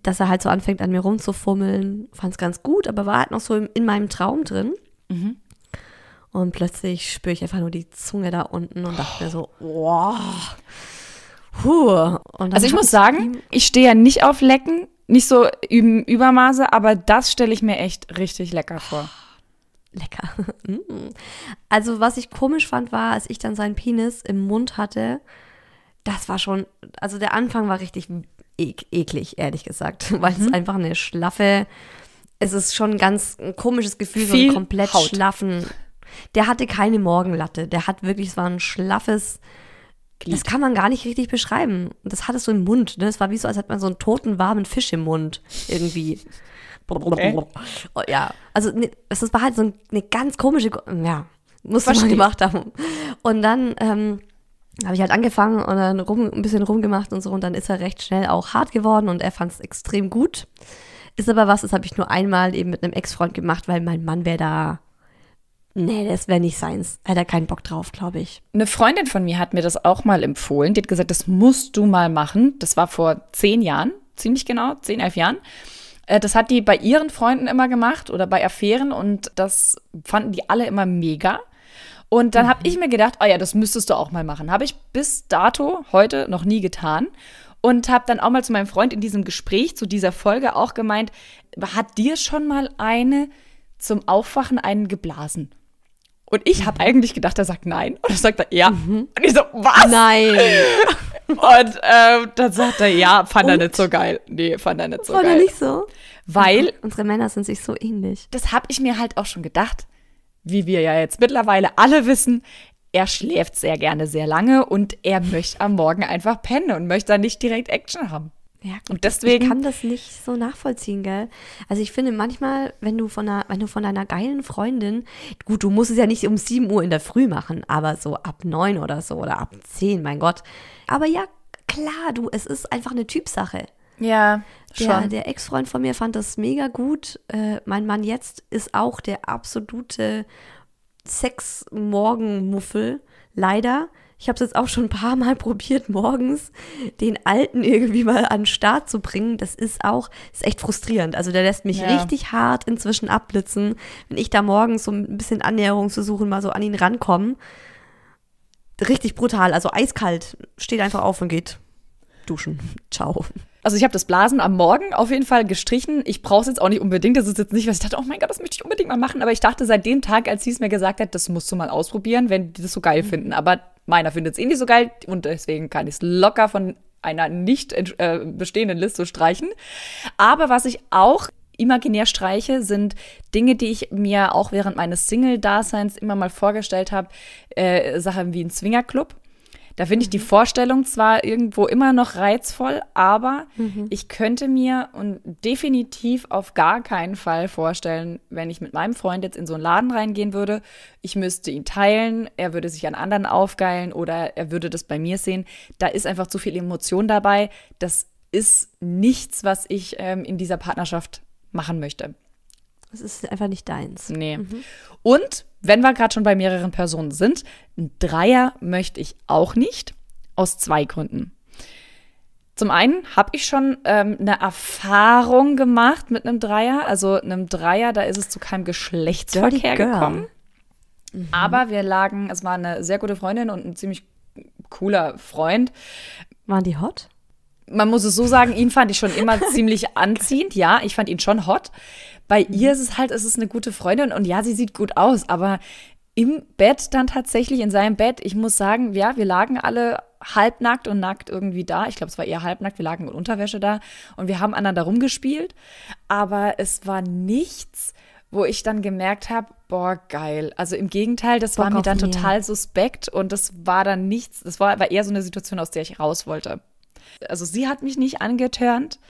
Speaker 2: dass er halt so anfängt, an mir rumzufummeln. Fand es ganz gut, aber war halt noch so in, meinem Traum drin. Mhm. Und plötzlich spüre ich einfach nur die Zunge da unten und dachte oh. mir so, wow. Puh. also ich muss sagen, ich stehe ja
Speaker 1: nicht auf Lecken, nicht so im Übermaße, aber das stelle ich mir echt richtig lecker vor.
Speaker 2: Ah, lecker. [LAUGHS] Mm. also was ich komisch fand war, als ich dann seinen Penis im Mund hatte, das war schon, also der Anfang war richtig ek eklig, ehrlich gesagt, [LAUGHS] weil mhm. es einfach eine schlaffe, es ist schon ganz ein komisches Gefühl, Viel so einen komplett Haut. schlaffen. Der hatte keine Morgenlatte, der hat wirklich, es war ein schlaffes, Glied. das kann man gar nicht richtig beschreiben. Das hatte so im Mund, ne? das war wie so, als hätte man so einen toten, warmen Fisch im Mund irgendwie. Äh? Okay. Oh, ja, also ne, es war halt so eine ganz komische, ja, muss man gemacht haben. Und dann, ähm, habe ich halt angefangen und dann rum, ein bisschen rumgemacht und so und dann ist er recht schnell auch hart geworden und er fand es extrem gut. Ist aber was, das habe ich nur einmal eben mit einem Ex-Freund gemacht, weil mein Mann wäre da. Nee, das wäre nicht seins. Hat er keinen Bock drauf, glaube ich.
Speaker 1: Eine Freundin von mir hat mir das auch mal empfohlen. Die hat gesagt, das musst du mal machen. Das war vor zehn Jahren, ziemlich genau, zehn, elf Jahren. Äh, das hat die bei ihren Freunden immer gemacht oder bei Affären und das fanden die alle immer mega. Und dann mhm. habe ich mir gedacht, oh ja, das müsstest du auch mal machen. Habe ich bis dato heute noch nie getan und habe dann auch mal zu meinem Freund in diesem Gespräch zu dieser Folge auch gemeint, hat dir schon mal eine zum Aufwachen einen geblasen? Und ich habe mhm. eigentlich gedacht, er sagt nein. Und dann sagt er ja. Mhm. Und ich so,
Speaker 2: was? Nein. [LAUGHS]
Speaker 1: Und ähm, dann sagt er, ja, fand und? er nicht so geil. Nee, fand er nicht so fand geil. Fand er nicht
Speaker 2: so? Weil. Unsere Männer sind sich so ähnlich. Das habe ich mir
Speaker 1: halt auch schon gedacht wie wir ja jetzt mittlerweile alle wissen, er schläft sehr gerne sehr lange und er möchte am Morgen einfach pennen und möchte dann nicht direkt Action haben.
Speaker 2: Ja, gut, und deswegen ich kann das nicht so nachvollziehen, gell? Also ich finde manchmal, wenn du von einer, wenn du von deiner geilen Freundin, gut, du musst es ja nicht um 7 Uhr in der Früh machen, aber so ab 9 oder so oder ab 10, mein Gott. Aber ja, klar, du, es ist einfach eine Typsache. Ja. Schon. Der, der Ex-Freund von mir fand das mega gut. Äh, mein Mann jetzt ist auch der absolute sex morgen muffel Leider. Ich habe es jetzt auch schon ein paar Mal [LAUGHS] probiert, morgens den Alten irgendwie mal an den Start zu bringen. Das ist auch, ist echt frustrierend. Also der lässt mich ja. richtig hart inzwischen abblitzen, wenn ich da morgens so ein bisschen Annäherung zu suchen, mal so an ihn rankomme. Richtig brutal, also eiskalt. Steht einfach auf und geht duschen. [LAUGHS] Ciao also ich habe
Speaker 1: das Blasen am Morgen auf jeden Fall gestrichen. Ich brauche es jetzt auch nicht unbedingt. Das ist jetzt nicht, was ich dachte, oh mein Gott, das möchte ich unbedingt mal machen. Aber ich dachte seit dem Tag, als sie es mir gesagt hat, das musst du mal ausprobieren, wenn die das so geil mhm. finden. Aber meiner findet es eh nicht so geil und deswegen kann ich es locker von einer nicht äh, bestehenden Liste streichen. Aber was ich auch imaginär streiche, sind Dinge, die ich mir auch während meines Single-Daseins immer mal vorgestellt habe. Äh, Sachen wie ein Swingerclub da finde ich die mhm. Vorstellung zwar irgendwo immer noch reizvoll, aber mhm. ich könnte mir und definitiv auf gar keinen Fall vorstellen, wenn ich mit meinem Freund jetzt in so einen Laden reingehen würde, ich müsste ihn teilen, er würde sich an anderen aufgeilen oder er würde das bei mir sehen. Da ist einfach zu viel Emotion dabei. Das ist nichts, was ich ähm, in dieser Partnerschaft machen möchte. Es ist einfach nicht deins. Nee. Mhm. Und wenn wir gerade schon bei mehreren Personen sind, ein Dreier möchte ich auch nicht, aus zwei Gründen. Zum einen habe ich schon ähm, eine Erfahrung gemacht mit einem Dreier. Also einem Dreier, da ist es zu keinem Geschlechtsverkehr gekommen. Mhm. Aber wir lagen, es war eine sehr gute Freundin und ein ziemlich cooler Freund. Waren die hot? Man muss es so sagen, ihn fand ich schon immer [LAUGHS] ziemlich anziehend. Ja, ich fand ihn schon hot. Bei mhm. ihr ist es halt, es ist eine gute Freundin und ja, sie sieht gut aus, aber im Bett dann tatsächlich, in seinem Bett, ich muss sagen, ja, wir lagen alle halbnackt und nackt irgendwie da. Ich glaube, es war eher halbnackt, wir lagen mit Unterwäsche da und wir haben aneinander rumgespielt, aber es war nichts, wo ich dann gemerkt habe, boah, geil. Also im Gegenteil, das Bock war mir dann mir. total suspekt und das war dann nichts, das war, war eher so eine Situation, aus der ich raus wollte. Also sie hat mich nicht angeturnt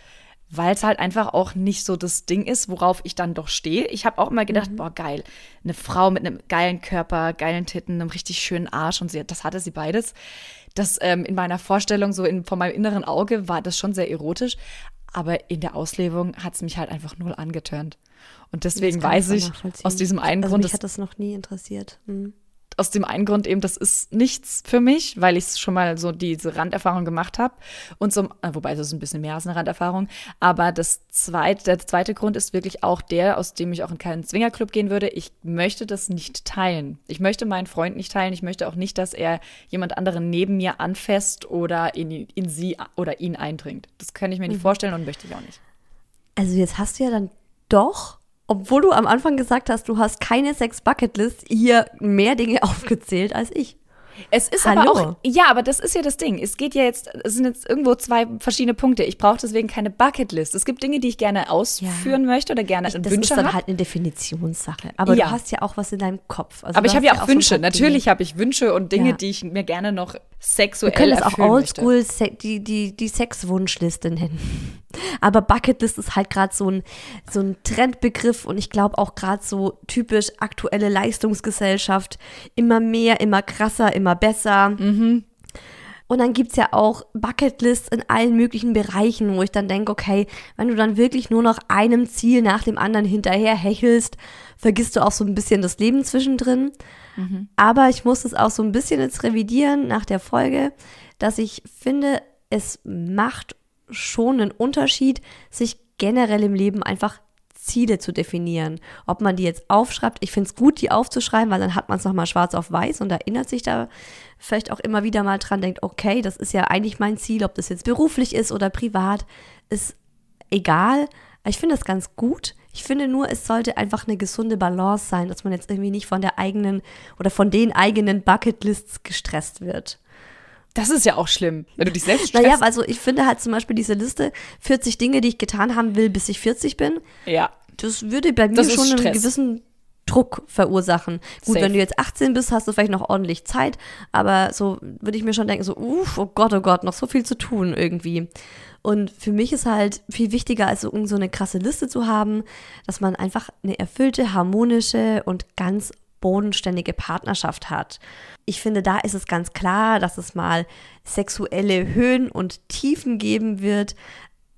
Speaker 1: weil es halt einfach auch nicht so das Ding ist, worauf ich dann doch stehe. Ich habe auch immer gedacht, mhm. boah, geil, eine Frau mit einem geilen Körper, geilen Titten, einem richtig schönen Arsch und sie, das hatte sie beides. Das ähm, in meiner Vorstellung, so in, von meinem inneren Auge, war das schon sehr erotisch, aber in der Auslebung hat es mich halt einfach null angetörnt. Und deswegen weiß ich aus diesem einen also Grund. Mich hat
Speaker 2: das noch nie interessiert. Mhm
Speaker 1: aus dem einen Grund eben, das ist nichts für mich, weil ich schon mal so diese Randerfahrung gemacht habe. Und zum, äh, wobei das ist ein bisschen mehr als eine Randerfahrung. Aber das zweite, der zweite Grund ist wirklich auch der, aus dem ich auch in keinen Zwingerclub gehen würde. Ich möchte das nicht teilen. Ich möchte meinen Freund nicht teilen. Ich möchte auch nicht, dass er jemand anderen neben mir anfasst oder in, in sie oder ihn eindringt. Das kann ich mir mhm. nicht vorstellen und möchte ich auch nicht.
Speaker 2: Also jetzt hast du ja dann doch obwohl du am Anfang gesagt hast, du hast keine sechs bucketlist hier mehr Dinge [LAUGHS] aufgezählt als ich. Es ist Hallo. aber auch,
Speaker 1: ja, aber das ist ja das Ding. Es geht ja jetzt, es sind jetzt irgendwo zwei verschiedene Punkte. Ich brauche deswegen keine Bucketlist. Es gibt Dinge, die ich gerne ausführen ja. möchte oder gerne ich, das Wünsche. Das ist dann hab. halt
Speaker 2: eine Definitionssache. Aber ja. du hast ja auch was in deinem Kopf. Also aber ich habe ja auch, auch Wünsche. Natürlich habe ich
Speaker 1: Wünsche und Dinge, ja. die
Speaker 2: ich mir gerne noch
Speaker 1: sexuell Wir können das auch oldschool,
Speaker 2: die, die, die Sexwunschliste nennen. [LAUGHS] Aber Bucketlist ist halt gerade so ein, so ein Trendbegriff und ich glaube auch gerade so typisch aktuelle Leistungsgesellschaft. Immer mehr, immer krasser, immer besser. Mhm. Und dann gibt es ja auch Bucketlists in allen möglichen Bereichen, wo ich dann denke, okay, wenn du dann wirklich nur noch einem Ziel nach dem anderen hinterher hechelst, vergisst du auch so ein bisschen das Leben zwischendrin. Mhm. Aber ich muss es auch so ein bisschen jetzt revidieren nach der Folge, dass ich finde, es macht schon einen Unterschied, sich generell im Leben einfach Ziele zu definieren. Ob man die jetzt aufschreibt, ich finde es gut, die aufzuschreiben, weil dann hat man es nochmal schwarz auf weiß und erinnert sich da vielleicht auch immer wieder mal dran, denkt, okay, das ist ja eigentlich mein Ziel, ob das jetzt beruflich ist oder privat, ist egal. Ich finde das ganz gut, ich finde nur, es sollte einfach eine gesunde Balance sein, dass man jetzt irgendwie nicht von der eigenen oder von den eigenen Bucketlists gestresst wird. Das ist ja auch schlimm, wenn du dich selbst stresst. Naja, also ich finde halt zum Beispiel diese Liste 40 Dinge, die ich getan haben will, bis ich 40 bin. Ja. Das würde bei mir das schon einen gewissen Druck verursachen. Gut, Safe. wenn du jetzt 18 bist, hast du vielleicht noch ordentlich Zeit, aber so würde ich mir schon denken, so, uff, oh Gott, oh Gott, noch so viel zu tun irgendwie. Und für mich ist halt viel wichtiger, als so eine krasse Liste zu haben, dass man einfach eine erfüllte, harmonische und ganz bodenständige Partnerschaft hat. Ich finde, da ist es ganz klar, dass es mal sexuelle Höhen und Tiefen geben wird,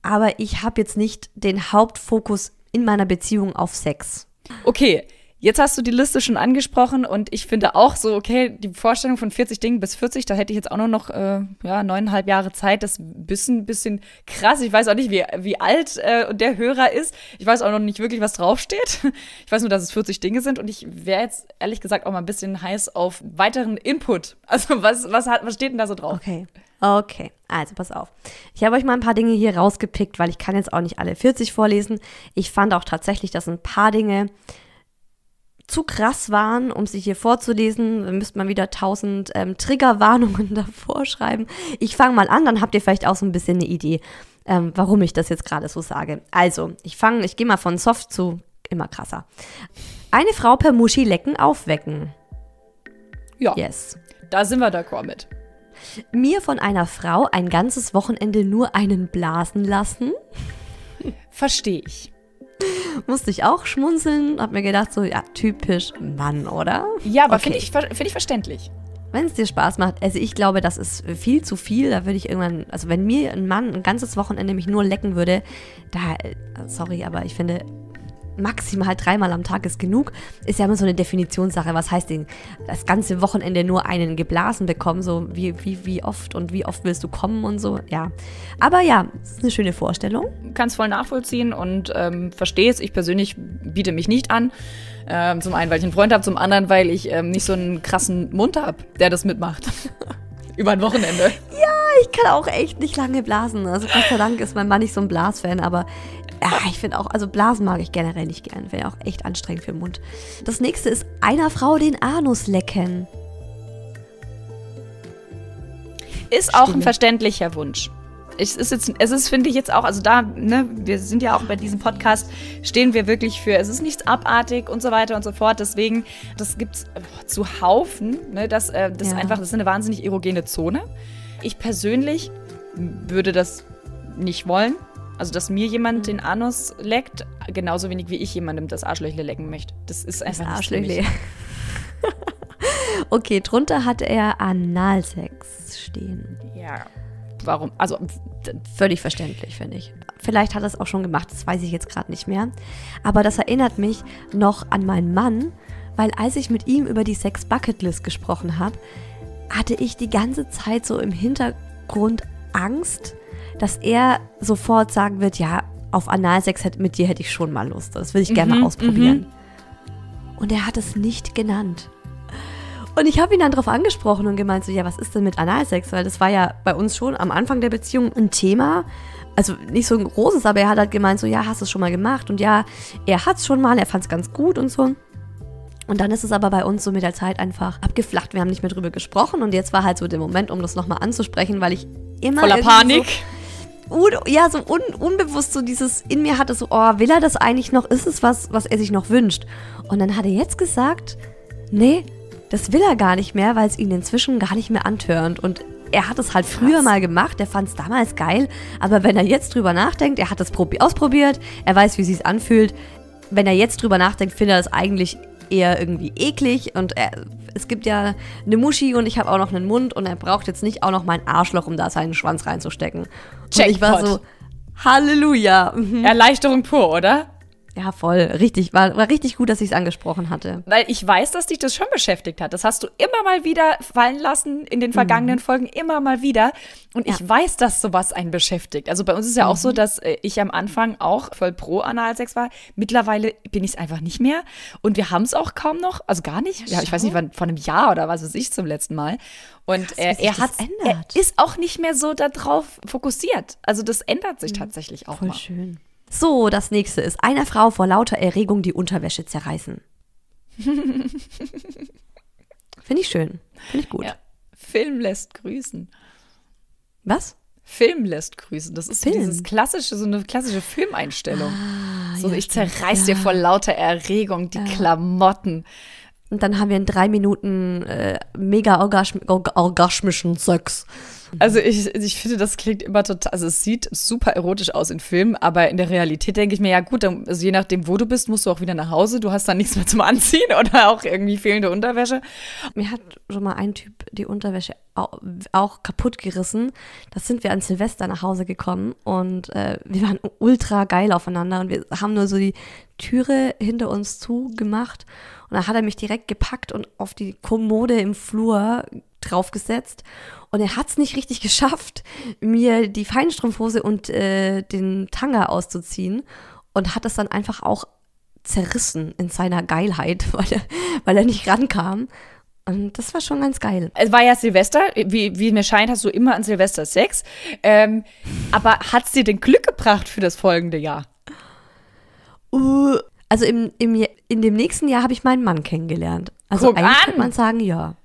Speaker 2: aber ich habe jetzt nicht den Hauptfokus in meiner Beziehung auf Sex. Okay,
Speaker 1: Jetzt hast du die Liste schon angesprochen und ich finde auch so, okay, die Vorstellung von 40 Dingen bis 40, da hätte ich jetzt auch nur noch äh, ja, neuneinhalb Jahre Zeit. Das ist ein bisschen, bisschen krass. Ich weiß auch nicht, wie, wie alt äh, der Hörer ist. Ich weiß auch noch nicht wirklich, was draufsteht. Ich weiß nur, dass es 40 Dinge sind und ich wäre jetzt ehrlich gesagt auch mal ein bisschen heiß auf weiteren Input. Also was, was, hat, was steht denn da so drauf?
Speaker 2: Okay. Okay, also pass auf. Ich habe euch mal ein paar Dinge hier rausgepickt, weil ich kann jetzt auch nicht alle 40 vorlesen. Ich fand auch tatsächlich, dass ein paar Dinge zu krass waren, um sie hier vorzulesen. Dann müsste man wieder tausend ähm, Triggerwarnungen [LAUGHS] davor schreiben. Ich fange mal an, dann habt ihr vielleicht auch so ein bisschen eine Idee, ähm, warum ich das jetzt gerade so sage. Also, ich fange, ich gehe mal von soft zu immer krasser. Eine Frau per Muschi lecken aufwecken. Ja. Yes.
Speaker 1: Da sind wir d'accord mit.
Speaker 2: Mir von einer Frau ein ganzes Wochenende nur einen blasen lassen. Verstehe ich musste ich auch schmunzeln, hab mir gedacht, so, ja, typisch Mann, oder? Ja, aber okay. finde ich, find
Speaker 1: ich verständlich.
Speaker 2: Wenn es dir Spaß macht, also ich glaube, das ist viel zu viel. Da würde ich irgendwann, also wenn mir ein Mann ein ganzes Wochenende mich nur lecken würde, da, äh, sorry, aber ich finde, maximal dreimal am Tag ist genug, ist ja immer so eine Definitionssache. Was heißt denn das ganze Wochenende nur einen geblasen bekommen? So wie, wie, wie oft und wie oft willst du kommen und so, ja. Aber ja, das ist eine schöne Vorstellung.
Speaker 1: Kannst voll nachvollziehen und ähm, verstehe es. Ich persönlich biete mich nicht an. Ähm, zum einen, weil ich einen Freund habe, zum anderen, weil ich ähm, nicht so einen krassen Mund habe, der das mitmacht. [LAUGHS] Über ein Wochenende.
Speaker 2: Ja, ich kann auch echt nicht lange blasen. Also Gott sei Dank ist mein Mann nicht so ein Blasfan, aber ach, ich finde auch, also Blasen mag ich generell nicht gern. Wäre ja auch echt anstrengend für den Mund. Das nächste ist einer Frau den Anus lecken.
Speaker 1: Ist Stimme. auch ein verständlicher Wunsch. Es ist jetzt, es ist, finde ich jetzt auch, also da, ne, wir sind ja auch bei diesem Podcast, stehen wir wirklich für, es ist nichts abartig und so weiter und so fort. Deswegen, das gibt es äh, zu Haufen, ne, das, äh, das ja. ist einfach, das ist eine wahnsinnig erogene Zone. Ich persönlich würde das nicht wollen. Also, dass mir jemand mhm. den Anus leckt, genauso wenig wie ich jemandem das Arschlöchle lecken möchte. Das ist einfach
Speaker 2: das Arschlöchle. [LAUGHS] okay, drunter hat er Analsex stehen. Ja. Warum? Also völlig verständlich, finde ich. Vielleicht hat er es auch schon gemacht, das weiß ich jetzt gerade nicht mehr. Aber das erinnert mich noch an meinen Mann, weil als ich mit ihm über die Sex Bucketlist gesprochen habe, hatte ich die ganze Zeit so im Hintergrund Angst, dass er sofort sagen wird, ja, auf Analsex mit dir hätte ich schon mal Lust. Das würde ich gerne mhm, mal ausprobieren. Mhm. Und er hat es nicht genannt. Und ich habe ihn dann darauf angesprochen und gemeint, so, ja, was ist denn mit Analsex? Weil das war ja bei uns schon am Anfang der Beziehung ein Thema. Also nicht so ein großes, aber er hat halt gemeint, so, ja, hast du es schon mal gemacht? Und ja, er hat es schon mal, er fand es ganz gut und so. Und dann ist es aber bei uns so mit der Zeit einfach abgeflacht. Wir haben nicht mehr drüber gesprochen und jetzt war halt so der Moment, um das nochmal anzusprechen, weil ich immer. Voller Panik. So un, ja, so un, unbewusst so dieses in mir hatte, so, oh, will er das eigentlich noch? Ist es was, was er sich noch wünscht? Und dann hat er jetzt gesagt, nee, das will er gar nicht mehr, weil es ihn inzwischen gar nicht mehr antörnt. Und er hat es halt früher mal gemacht, er fand es damals geil, aber wenn er jetzt drüber nachdenkt, er hat es ausprobiert, er weiß, wie sie es anfühlt. Wenn er jetzt drüber nachdenkt, findet er es eigentlich eher irgendwie eklig und er, es gibt ja eine Muschi und ich habe auch noch einen Mund und er braucht jetzt nicht auch noch mein Arschloch, um da seinen Schwanz reinzustecken. Checkpot. Und ich war so, Halleluja. Mhm. Erleichterung pur, oder? Ja, voll, richtig. War, war richtig gut, dass ich es angesprochen hatte.
Speaker 1: Weil ich weiß, dass dich das schon beschäftigt hat. Das hast du immer mal wieder fallen lassen in den mhm. vergangenen mhm. Folgen, immer mal wieder. Und ja. ich weiß, dass sowas einen beschäftigt. Also bei uns ist ja mhm. auch so, mhm. dass äh, ich am Anfang auch voll pro Analsex war. Mittlerweile bin ich es einfach nicht mehr. Und wir haben es auch kaum noch, also gar nicht. Ja, ja ich weiß nicht, wann, vor einem Jahr oder was weiß ich zum letzten Mal. Und Krass, äh, er, er, hat, er ist auch nicht mehr so darauf fokussiert. Also das ändert sich mhm. tatsächlich auch voll mal. Voll
Speaker 2: schön. So, das nächste ist einer Frau vor lauter Erregung die Unterwäsche zerreißen.
Speaker 1: [LAUGHS] Finde
Speaker 2: ich schön. Finde ich gut. Ja. Film
Speaker 1: lässt grüßen. Was? Film lässt grüßen. Das ist so dieses klassische, so eine
Speaker 2: klassische Filmeinstellung. Ah, so, ja, ich zerreiß ja. dir vor lauter Erregung die Klamotten. Und dann haben wir in drei Minuten äh, mega orgasmischen Sex. Also
Speaker 1: ich, ich finde, das klingt immer total, also es sieht super erotisch aus in Filmen, aber in der Realität denke ich mir, ja gut, dann, also je nachdem, wo du bist, musst du auch wieder nach Hause, du hast dann nichts mehr zum Anziehen
Speaker 2: [LAUGHS] oder auch irgendwie fehlende Unterwäsche. Mir hat schon mal ein Typ die Unterwäsche auch, auch kaputt gerissen. Das sind wir an Silvester nach Hause gekommen und äh, wir waren ultra geil aufeinander und wir haben nur so die Türe hinter uns zugemacht und dann hat er mich direkt gepackt und auf die Kommode im Flur draufgesetzt und er hat es nicht richtig geschafft, mir die Feinstrumpfhose und äh, den Tanga auszuziehen und hat das dann einfach auch zerrissen in seiner Geilheit, [LAUGHS] weil er, weil er nicht rankam. Und das war schon ganz geil.
Speaker 1: Es war ja Silvester, wie, wie mir scheint, hast du immer an Silvester Sex. Ähm, aber hat es dir denn Glück gebracht für das folgende Jahr?
Speaker 2: Uh, also im, im, in dem nächsten Jahr habe ich meinen Mann kennengelernt. Also Guck eigentlich an. kann man sagen, ja.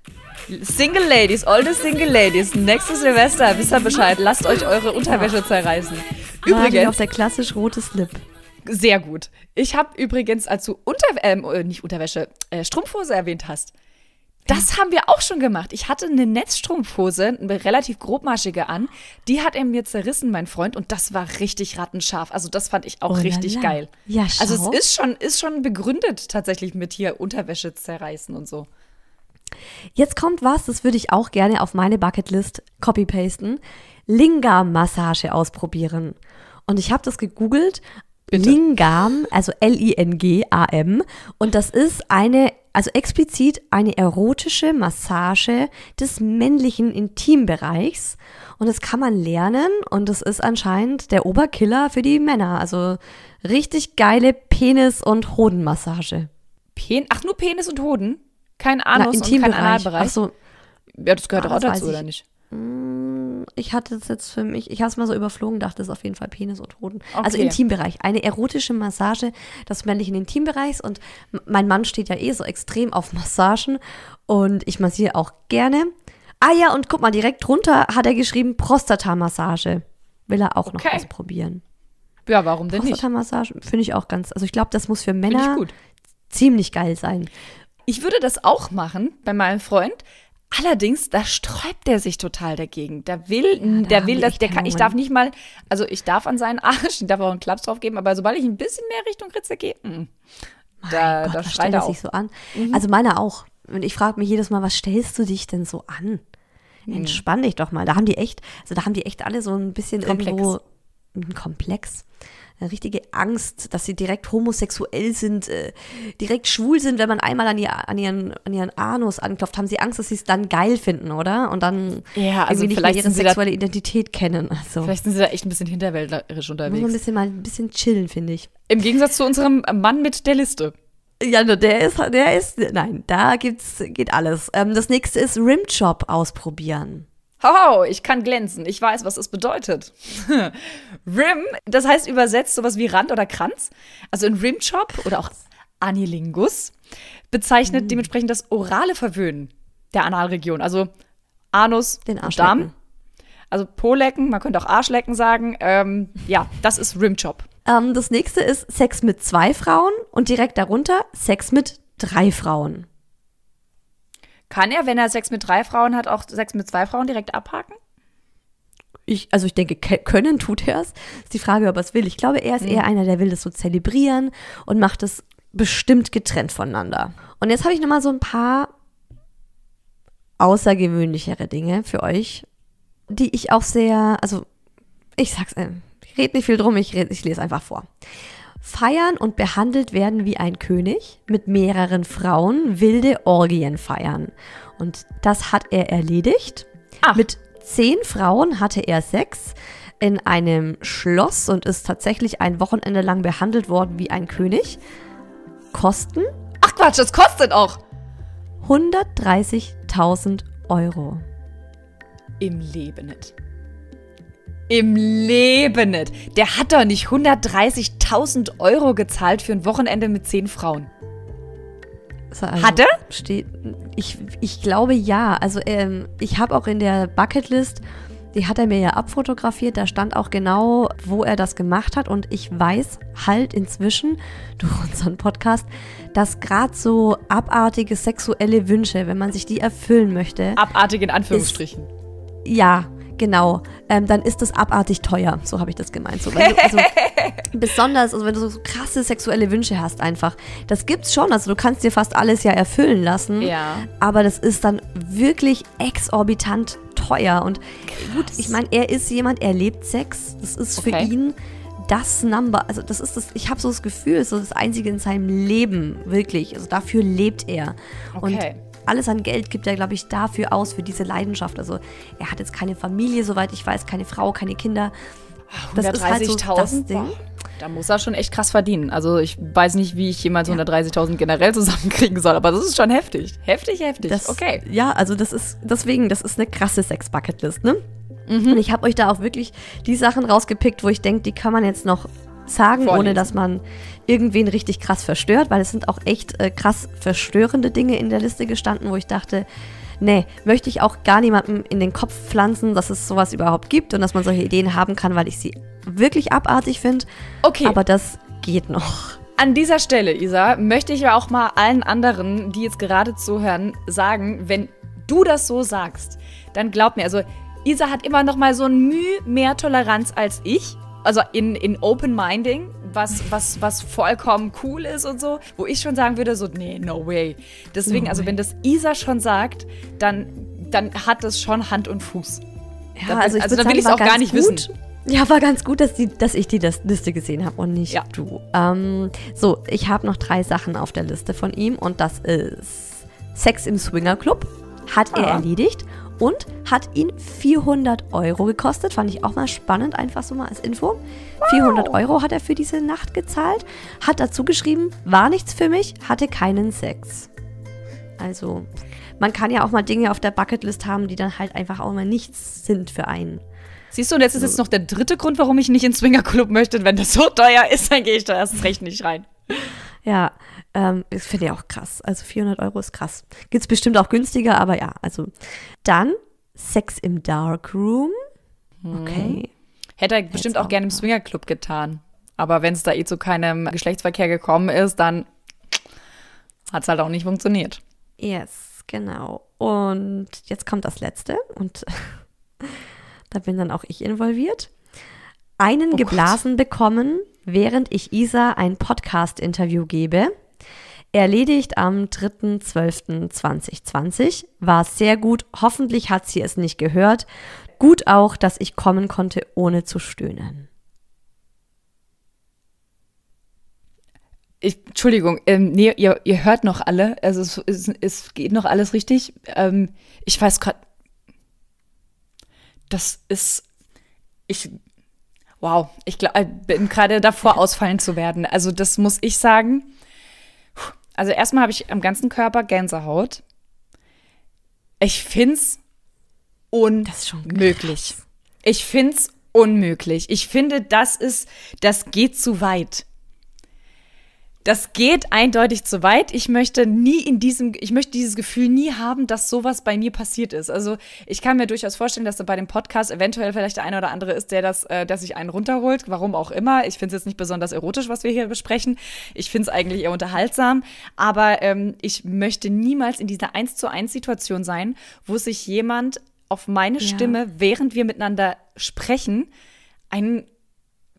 Speaker 1: Single Ladies, all the Single Ladies, nächstes Silvester, wisst ihr Bescheid, lasst euch eure Unterwäsche zerreißen. Übrigens. Ah, auf der
Speaker 2: klassisch rote Slip.
Speaker 1: Sehr gut. Ich habe übrigens, als du Unter ähm, äh, nicht Unterwäsche, äh, Strumpfhose erwähnt hast, das haben wir auch schon gemacht. Ich hatte eine Netzstrumpfhose, eine relativ grobmaschige an. Die hat er mir zerrissen, mein Freund, und das war richtig rattenscharf. Also das fand ich auch oh, richtig lala. geil. Ja, schau. Also es ist schon, ist schon begründet tatsächlich mit hier Unterwäsche zerreißen und so.
Speaker 2: Jetzt kommt was, das würde ich auch gerne auf meine Bucketlist copy-pasten. Lingam-Massage ausprobieren. Und ich habe das gegoogelt. Bitte. Lingam, also L-I-N-G-A-M. Und das ist eine, also explizit eine erotische Massage des männlichen Intimbereichs. Und das kann man lernen. Und das ist anscheinend der Oberkiller für die Männer. Also richtig geile Penis- und Hodenmassage. Pen Ach, nur Penis und Hoden? Kein Anus Na, und kein Analbereich. Ach so. Ja,
Speaker 1: das gehört doch ah, auch dazu, oder nicht?
Speaker 2: Mm, ich hatte es jetzt für mich, ich habe es mal so überflogen, dachte es auf jeden Fall Penis und Hoden. Also okay. Also Intimbereich, eine erotische Massage des männlichen Intimbereichs und mein Mann steht ja eh so extrem auf Massagen und ich massiere auch gerne. Ah ja, und guck mal, direkt drunter hat er geschrieben Prostatamassage. Will er auch okay. noch ausprobieren. Ja, warum denn nicht? Prostatamassage finde ich auch ganz, also ich glaube, das muss für Männer ziemlich geil sein. Ich würde
Speaker 1: das auch machen bei meinem Freund. Allerdings, da sträubt er sich total dagegen. Der will, ja, da der will das, der kann, ich darf nicht mal, also ich darf an seinen Arsch, ich darf auch einen Klaps drauf geben, aber sobald ich ein bisschen mehr Richtung Ritze gehe, mh, mm, da, da schreit er sich so
Speaker 2: an. Mhm. Also meiner auch. Und ich frage mich jedes Mal, was stellst du dich denn so an? Entspann dich doch mal. Da haben die echt, also da haben die echt alle so ein bisschen Komplex. irgendwo ein Komplex, eine richtige Angst, dass sie direkt homosexuell sind, äh, direkt schwul sind, wenn man einmal an, ihr, an, ihren, an ihren Anus anklopft, haben sie Angst, dass sie es dann geil finden, oder? Und dann ja, also irgendwie nicht mehr ihre sexuelle da, Identität kennen. Also. Vielleicht sind sie da echt ein bisschen hinterwäldlerisch unterwegs. Muss ein bisschen mal ein bisschen chillen, finde ich. Im Gegensatz zu unserem Mann mit der Liste. Ja, der ist, der ist, nein, da gibt's, geht alles. Ähm, das nächste ist Rimjob ausprobieren.
Speaker 1: Hoho, ich kann glänzen. Ich weiß, was es bedeutet. [LAUGHS] Rim, das heißt übersetzt sowas wie Rand oder Kranz. Also in Rimchop oder auch Anilingus bezeichnet mm. dementsprechend das orale Verwöhnen der Analregion. Also Anus, den Arsch Darm. Also Po lecken, man könnte auch Arschlecken sagen. Ähm, ja, das ist Rimchop.
Speaker 2: Ähm, das nächste ist Sex mit zwei Frauen und direkt darunter Sex mit drei Frauen.
Speaker 1: Kann er, wenn er Sex mit drei Frauen hat, auch Sex mit zwei Frauen direkt abhaken?
Speaker 2: Ich, also ich denke, können tut er es. Ist die Frage, ob er es will. Ich glaube, er ist mhm. eher einer, der will das so zelebrieren und macht es bestimmt getrennt voneinander. Und jetzt habe ich nochmal so ein paar außergewöhnlichere Dinge für euch, die ich auch sehr, also ich sag's, äh, ich rede nicht viel drum, ich, red, ich lese einfach vor feiern und behandelt werden wie ein König, mit mehreren Frauen wilde Orgien feiern. Und das hat er erledigt. Ach. Mit zehn Frauen hatte er Sex in einem Schloss und ist tatsächlich ein Wochenende lang behandelt worden wie ein König. Kosten? Ach Quatsch, das kostet auch. 130.000 Euro.
Speaker 1: Im Leben nicht. Im Leben nicht. Der hat doch nicht 130.000 Euro gezahlt für ein Wochenende mit zehn Frauen.
Speaker 2: Also, Hatte? Steht, ich, ich glaube ja. Also ähm, ich habe auch in der Bucketlist, die hat er mir ja abfotografiert, da stand auch genau, wo er das gemacht hat. Und ich weiß halt inzwischen durch [LAUGHS] unseren Podcast, dass gerade so abartige sexuelle Wünsche, wenn man sich die erfüllen möchte. Abartig in Anführungsstrichen. Ist, ja, Genau, ähm, dann ist das abartig teuer. So habe ich das gemeint. So, wenn du, also, [LAUGHS] besonders, also wenn du so krasse sexuelle Wünsche hast, einfach. Das gibt's schon. Also du kannst dir fast alles ja erfüllen lassen. Ja. Aber das ist dann wirklich exorbitant teuer. Und Krass. gut, ich meine, er ist jemand, er lebt Sex. Das ist okay. für ihn das Number, also das ist das, ich habe so das Gefühl, es ist das Einzige in seinem Leben, wirklich. Also dafür lebt er. Okay. Und alles an Geld gibt er, glaube ich, dafür aus, für diese Leidenschaft. Also er hat jetzt keine Familie, soweit ich weiß, keine Frau, keine Kinder. Das 130.000? Ist halt so das Ding.
Speaker 1: Da muss er schon echt krass verdienen. Also ich weiß nicht, wie ich jemals ja. 130.000 generell zusammenkriegen soll,
Speaker 2: aber das ist schon heftig. Heftig, heftig. Das, okay. Ja, also das ist deswegen, das ist eine krasse Sex-Bucketlist, ne? Mhm. Und ich habe euch da auch wirklich die Sachen rausgepickt, wo ich denke, die kann man jetzt noch sagen, Vorlesen. ohne dass man irgendwen richtig krass verstört, weil es sind auch echt äh, krass verstörende Dinge in der Liste gestanden, wo ich dachte, nee, möchte ich auch gar niemandem in den Kopf pflanzen, dass es sowas überhaupt gibt und dass man solche Ideen haben kann, weil ich sie wirklich abartig finde. Okay. Aber das geht noch.
Speaker 1: An dieser Stelle, Isa, möchte ich ja auch mal allen anderen, die jetzt gerade zuhören, sagen, wenn du das so sagst, dann glaub mir, also Isa hat immer noch mal so ein Mühe mehr Toleranz als ich also in, in Open-Minding, was, was, was vollkommen cool ist und so, wo ich schon sagen würde, so, nee, no way. Deswegen, no also way. wenn das Isa schon sagt, dann, dann hat das schon Hand und Fuß.
Speaker 2: Ja, dann, also, ich also dann will ich es auch gar nicht gut. wissen. Ja, war ganz gut, dass, die, dass ich die Liste gesehen habe und nicht ja. du. Ähm, so, ich habe noch drei Sachen auf der Liste von ihm und das ist Sex im Swinger Club. Hat ah. er erledigt und hat ihn 400 Euro gekostet. Fand ich auch mal spannend, einfach so mal als Info. 400 Euro hat er für diese Nacht gezahlt, hat dazu geschrieben, war nichts für mich, hatte keinen Sex. Also, man kann ja auch mal Dinge auf der Bucketlist haben, die dann halt einfach auch mal nichts sind für einen. Siehst du, und jetzt ist jetzt also noch der dritte Grund, warum ich nicht in Swingerclub
Speaker 1: möchte. Wenn das so teuer ist, dann gehe ich da erst recht nicht rein.
Speaker 2: Ja, ähm, ich finde ich auch krass. Also 400 Euro ist krass. Gibt es bestimmt auch günstiger, aber ja. Also dann Sex im Darkroom. Mhm. Okay.
Speaker 1: Hätte er bestimmt auch, auch gerne im Swingerclub getan. Aber wenn es da eh zu keinem Geschlechtsverkehr gekommen ist, dann hat es halt auch nicht
Speaker 2: funktioniert. Yes, genau. Und jetzt kommt das letzte und [LAUGHS] da bin dann auch ich involviert. Einen oh geblasen Gott. bekommen, während ich Isa ein Podcast-Interview gebe. Erledigt am 3.12.2020. War sehr gut. Hoffentlich hat sie es nicht gehört. Gut auch, dass ich kommen konnte, ohne zu stöhnen. Ich, Entschuldigung,
Speaker 1: ähm, nee, ihr, ihr, hört noch alle. Also es, es, es geht noch alles richtig. Ähm, ich weiß gerade. Das ist. Ich. Wow, ich glaub, äh, bin gerade davor, ausfallen zu werden. Also, das muss ich sagen. Also erstmal habe ich am ganzen Körper Gänsehaut. Ich find's unmöglich. Ich find's unmöglich. Ich finde, das ist, das geht zu weit das geht eindeutig zu weit. Ich möchte nie in diesem, ich möchte dieses Gefühl nie haben, dass sowas bei mir passiert ist. Also ich kann mir durchaus vorstellen, dass da bei dem Podcast eventuell vielleicht der eine oder andere ist, der das, äh, der sich einen runterholt, warum auch immer. Ich finde es jetzt nicht besonders erotisch, was wir hier besprechen. Ich finde es eigentlich eher unterhaltsam. Aber ähm, ich möchte niemals in dieser 1 zu 1 Situation sein, wo sich jemand auf meine ja. Stimme, während wir miteinander sprechen, einen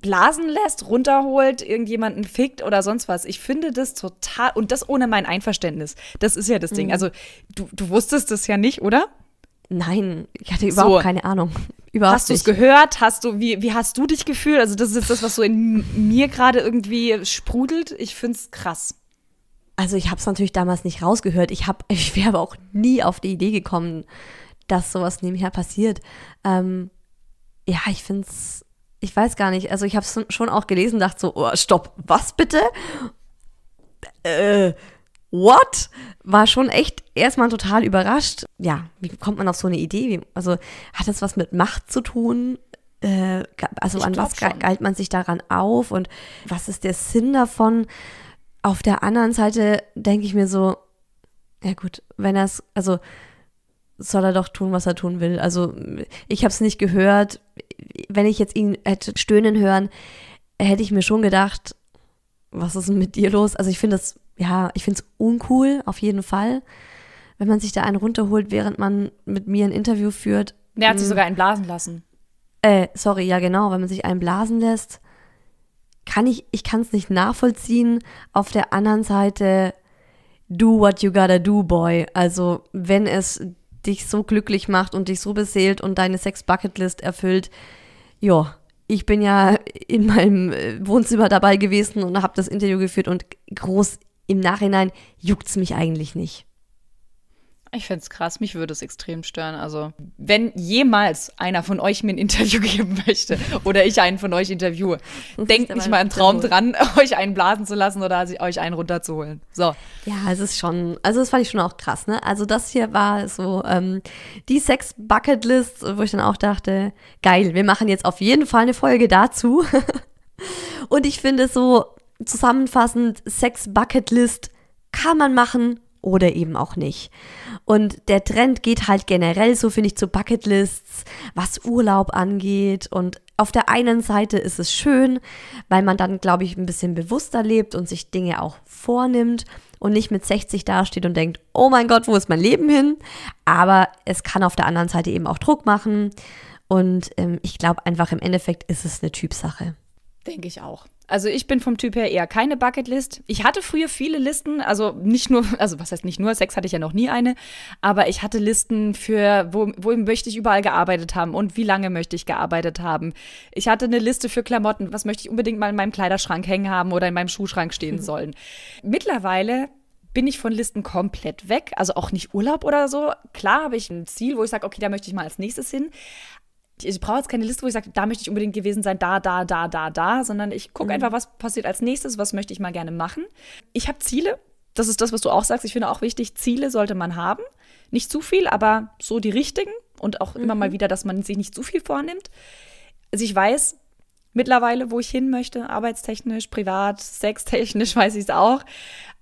Speaker 1: blasen lässt, runterholt, irgendjemanden fickt oder sonst was. Ich finde das total und das ohne mein Einverständnis. Das ist ja das mhm. Ding. Also du, du wusstest das ja nicht, oder? Nein, ich hatte überhaupt so. keine
Speaker 2: Ahnung. [LAUGHS] Überhaupt hast du es
Speaker 1: gehört? Hast du, wie, wie hast du dich gefühlt? Also, das ist das, was so in mir gerade irgendwie sprudelt. Ich finde es krass.
Speaker 2: Also, ich habe es natürlich damals nicht rausgehört. Ich, [LAUGHS] ich wäre aber auch nie auf die Idee gekommen, dass sowas nebenher passiert. Ähm, ja, ich finde es ich weiß gar nicht, also ich habe es schon auch gelesen, dachte so, oh, stopp, was bitte? Äh, what? War schon echt erstmal total überrascht. Ja, wie kommt man auf so eine Idee? Wie, also hat das was mit Macht zu tun? Äh, also ich an was schon. galt man sich daran auf und was ist der Sinn davon? Auf der anderen Seite denke ich mir so, ja gut, wenn er es, also soll er doch tun, was er tun will. Also ich habe es nicht gehört, wenn ich jetzt ihn hätte stöhnen hören, hätte ich mir schon gedacht, was ist denn mit dir los? Also ich finde das, ja, ich finde es uncool, auf jeden Fall, wenn man sich da einen runterholt, während man mit mir ein Interview führt. Der hat sich hm. sogar
Speaker 1: einen blasen lassen.
Speaker 2: Äh, sorry, ja genau, wenn man sich einen blasen lässt, kann ich, ich kann es nicht nachvollziehen. Auf der anderen Seite, do what you gotta do, boy. Also wenn es dich so glücklich macht und dich so beseelt und deine Sex-Bucketlist erfüllt. Ja, ich bin ja in meinem äh, Wohnzimmer dabei gewesen und habe das Interview geführt und groß im Nachhinein juckt es mich eigentlich nicht.
Speaker 1: Ich fände es krass, mich würde es extrem stören. Also, wenn jemals einer von euch mir ein Interview [LAUGHS] geben möchte oder ich einen von euch interviewe, denkt nicht mal im Traum dran,
Speaker 2: [LAUGHS] euch einen blasen zu lassen oder euch einen runterzuholen. So. Ja, es ist schon, also das fand ich schon auch krass, ne? Also, das hier war so ähm, die Sex-Bucketlist, wo ich dann auch dachte, geil, wir machen jetzt auf jeden Fall eine Folge dazu. [LAUGHS] Und ich finde so zusammenfassend, Sex-Bucketlist kann man machen, oder eben auch nicht. Und der Trend geht halt generell so, finde ich, zu Bucketlists, was Urlaub angeht. Und auf der einen Seite ist es schön, weil man dann, glaube ich, ein bisschen bewusster lebt und sich Dinge auch vornimmt und nicht mit 60 dasteht und denkt, oh mein Gott, wo ist mein Leben hin? Aber es kann auf der anderen Seite eben auch Druck machen. Und ähm, ich glaube einfach, im Endeffekt ist es eine Typsache.
Speaker 1: Denke ich auch. Also ich bin vom Typ her eher keine Bucketlist. Ich hatte früher viele Listen, also nicht nur, also was heißt nicht nur, Sex hatte ich ja noch nie eine, aber ich hatte Listen für, wo, wo möchte ich überall gearbeitet haben und wie lange möchte ich gearbeitet haben. Ich hatte eine Liste für Klamotten, was möchte ich unbedingt mal in meinem Kleiderschrank hängen haben oder in meinem Schuhschrank stehen hm. sollen. Mittlerweile bin ich von Listen komplett weg, also auch nicht Urlaub oder so. Klar habe ich ein Ziel, wo ich sage, okay, da möchte ich mal als nächstes hin ich brauche jetzt keine Liste, wo ich sage, da möchte ich unbedingt gewesen sein, da, da, da, da, da, sondern ich gucke mhm. einfach, was passiert als nächstes, was möchte ich mal gerne machen. Ich habe Ziele. Das ist das, was du auch sagst. Ich finde auch wichtig, Ziele sollte man haben. Nicht zu viel, aber so die richtigen und auch mhm. immer mal mhm. wieder, dass man sich nicht zu viel vornimmt. Also ich weiß mittlerweile, wo ich hin möchte, arbeitstechnisch, privat, sextechnisch [LAUGHS] weiß ich es auch.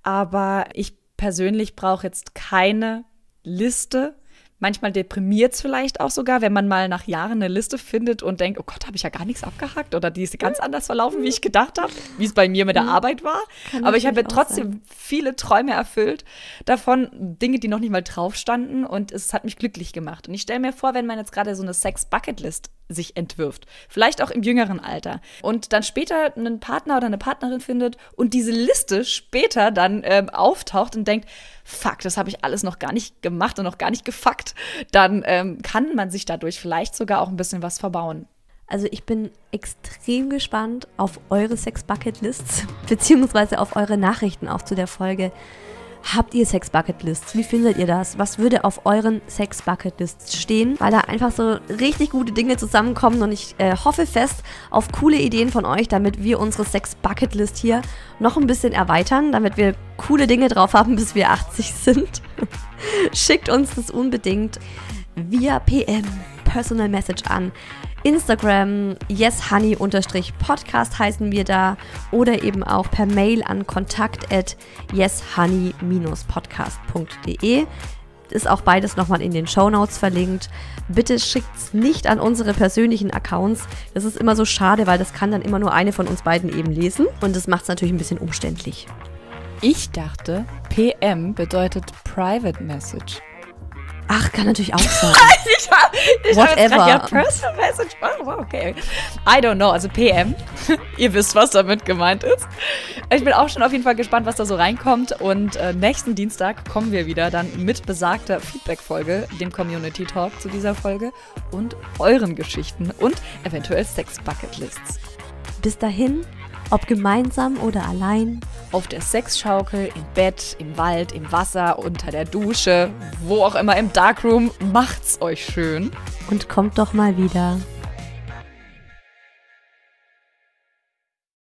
Speaker 1: Aber ich persönlich brauche jetzt keine Liste, Manchmal deprimiert es vielleicht auch sogar, wenn man mal nach Jahren eine Liste findet und denkt, oh Gott, habe ich ja gar nichts abgehakt oder die ist ganz anders verlaufen, wie ich gedacht habe, wie es bei mir mit der Arbeit war. Kann Aber ich habe trotzdem sein. viele Träume erfüllt davon, Dinge, die noch nicht mal drauf standen und es hat mich glücklich gemacht. Und ich stelle mir vor, wenn man jetzt gerade so eine Sex-Bucket-List sich entwirft. Vielleicht auch im jüngeren Alter. Und dann später einen Partner oder eine Partnerin findet und diese Liste später dann ähm, auftaucht und denkt, fuck, das habe ich alles noch gar nicht gemacht und noch gar nicht gefuckt, dann ähm, kann man sich dadurch vielleicht
Speaker 2: sogar auch ein bisschen was verbauen. Also ich bin extrem gespannt auf eure Sex-Bucket-Lists, [LAUGHS] beziehungsweise auf eure Nachrichten auch zu der Folge. Habt ihr Sex-Bucket-Lists? Wie findet ihr das? Was würde auf euren Sex-Bucket-Lists stehen? Weil da einfach so richtig gute Dinge zusammenkommen und ich äh, hoffe fest auf coole Ideen von euch, damit wir unsere Sex-Bucket-List hier noch ein bisschen erweitern, damit wir coole Dinge drauf haben, bis wir 80 sind. [LAUGHS] Schickt uns das unbedingt via PM, Personal Message an. Instagram yeshoney-podcast heißen wir da oder eben auch per Mail an kontakt at yeshoney-podcast.de ist auch beides nochmal in den Show Notes verlinkt. Bitte schickt's nicht an unsere persönlichen Accounts. Das ist immer so schade, weil das kann dann immer nur eine von uns beiden eben lesen. Und das macht es natürlich ein bisschen umständlich. Ich dachte, PM bedeutet
Speaker 1: Private Message. Ach, kann natürlich auch [LAUGHS] sein. ich hab, ich Whatever. Hab ja Personal Message. Oh, okay. I don't know, also PM. [LAUGHS] Ihr wisst, was damit gemeint ist. Ich bin auch schon auf jeden Fall gespannt, was da so reinkommt. Und äh, nächsten Dienstag kommen wir wieder dann mit besagter Feedback-Folge, dem Community Talk zu dieser Folge und euren Geschichten und eventuell Sex-Bucket-Lists. Bis dahin, ob gemeinsam oder allein. Auf der Sexschaukel, im Bett, im Wald, im Wasser, unter der Dusche, wo auch immer im Darkroom, macht's euch schön.
Speaker 2: Und kommt doch mal wieder.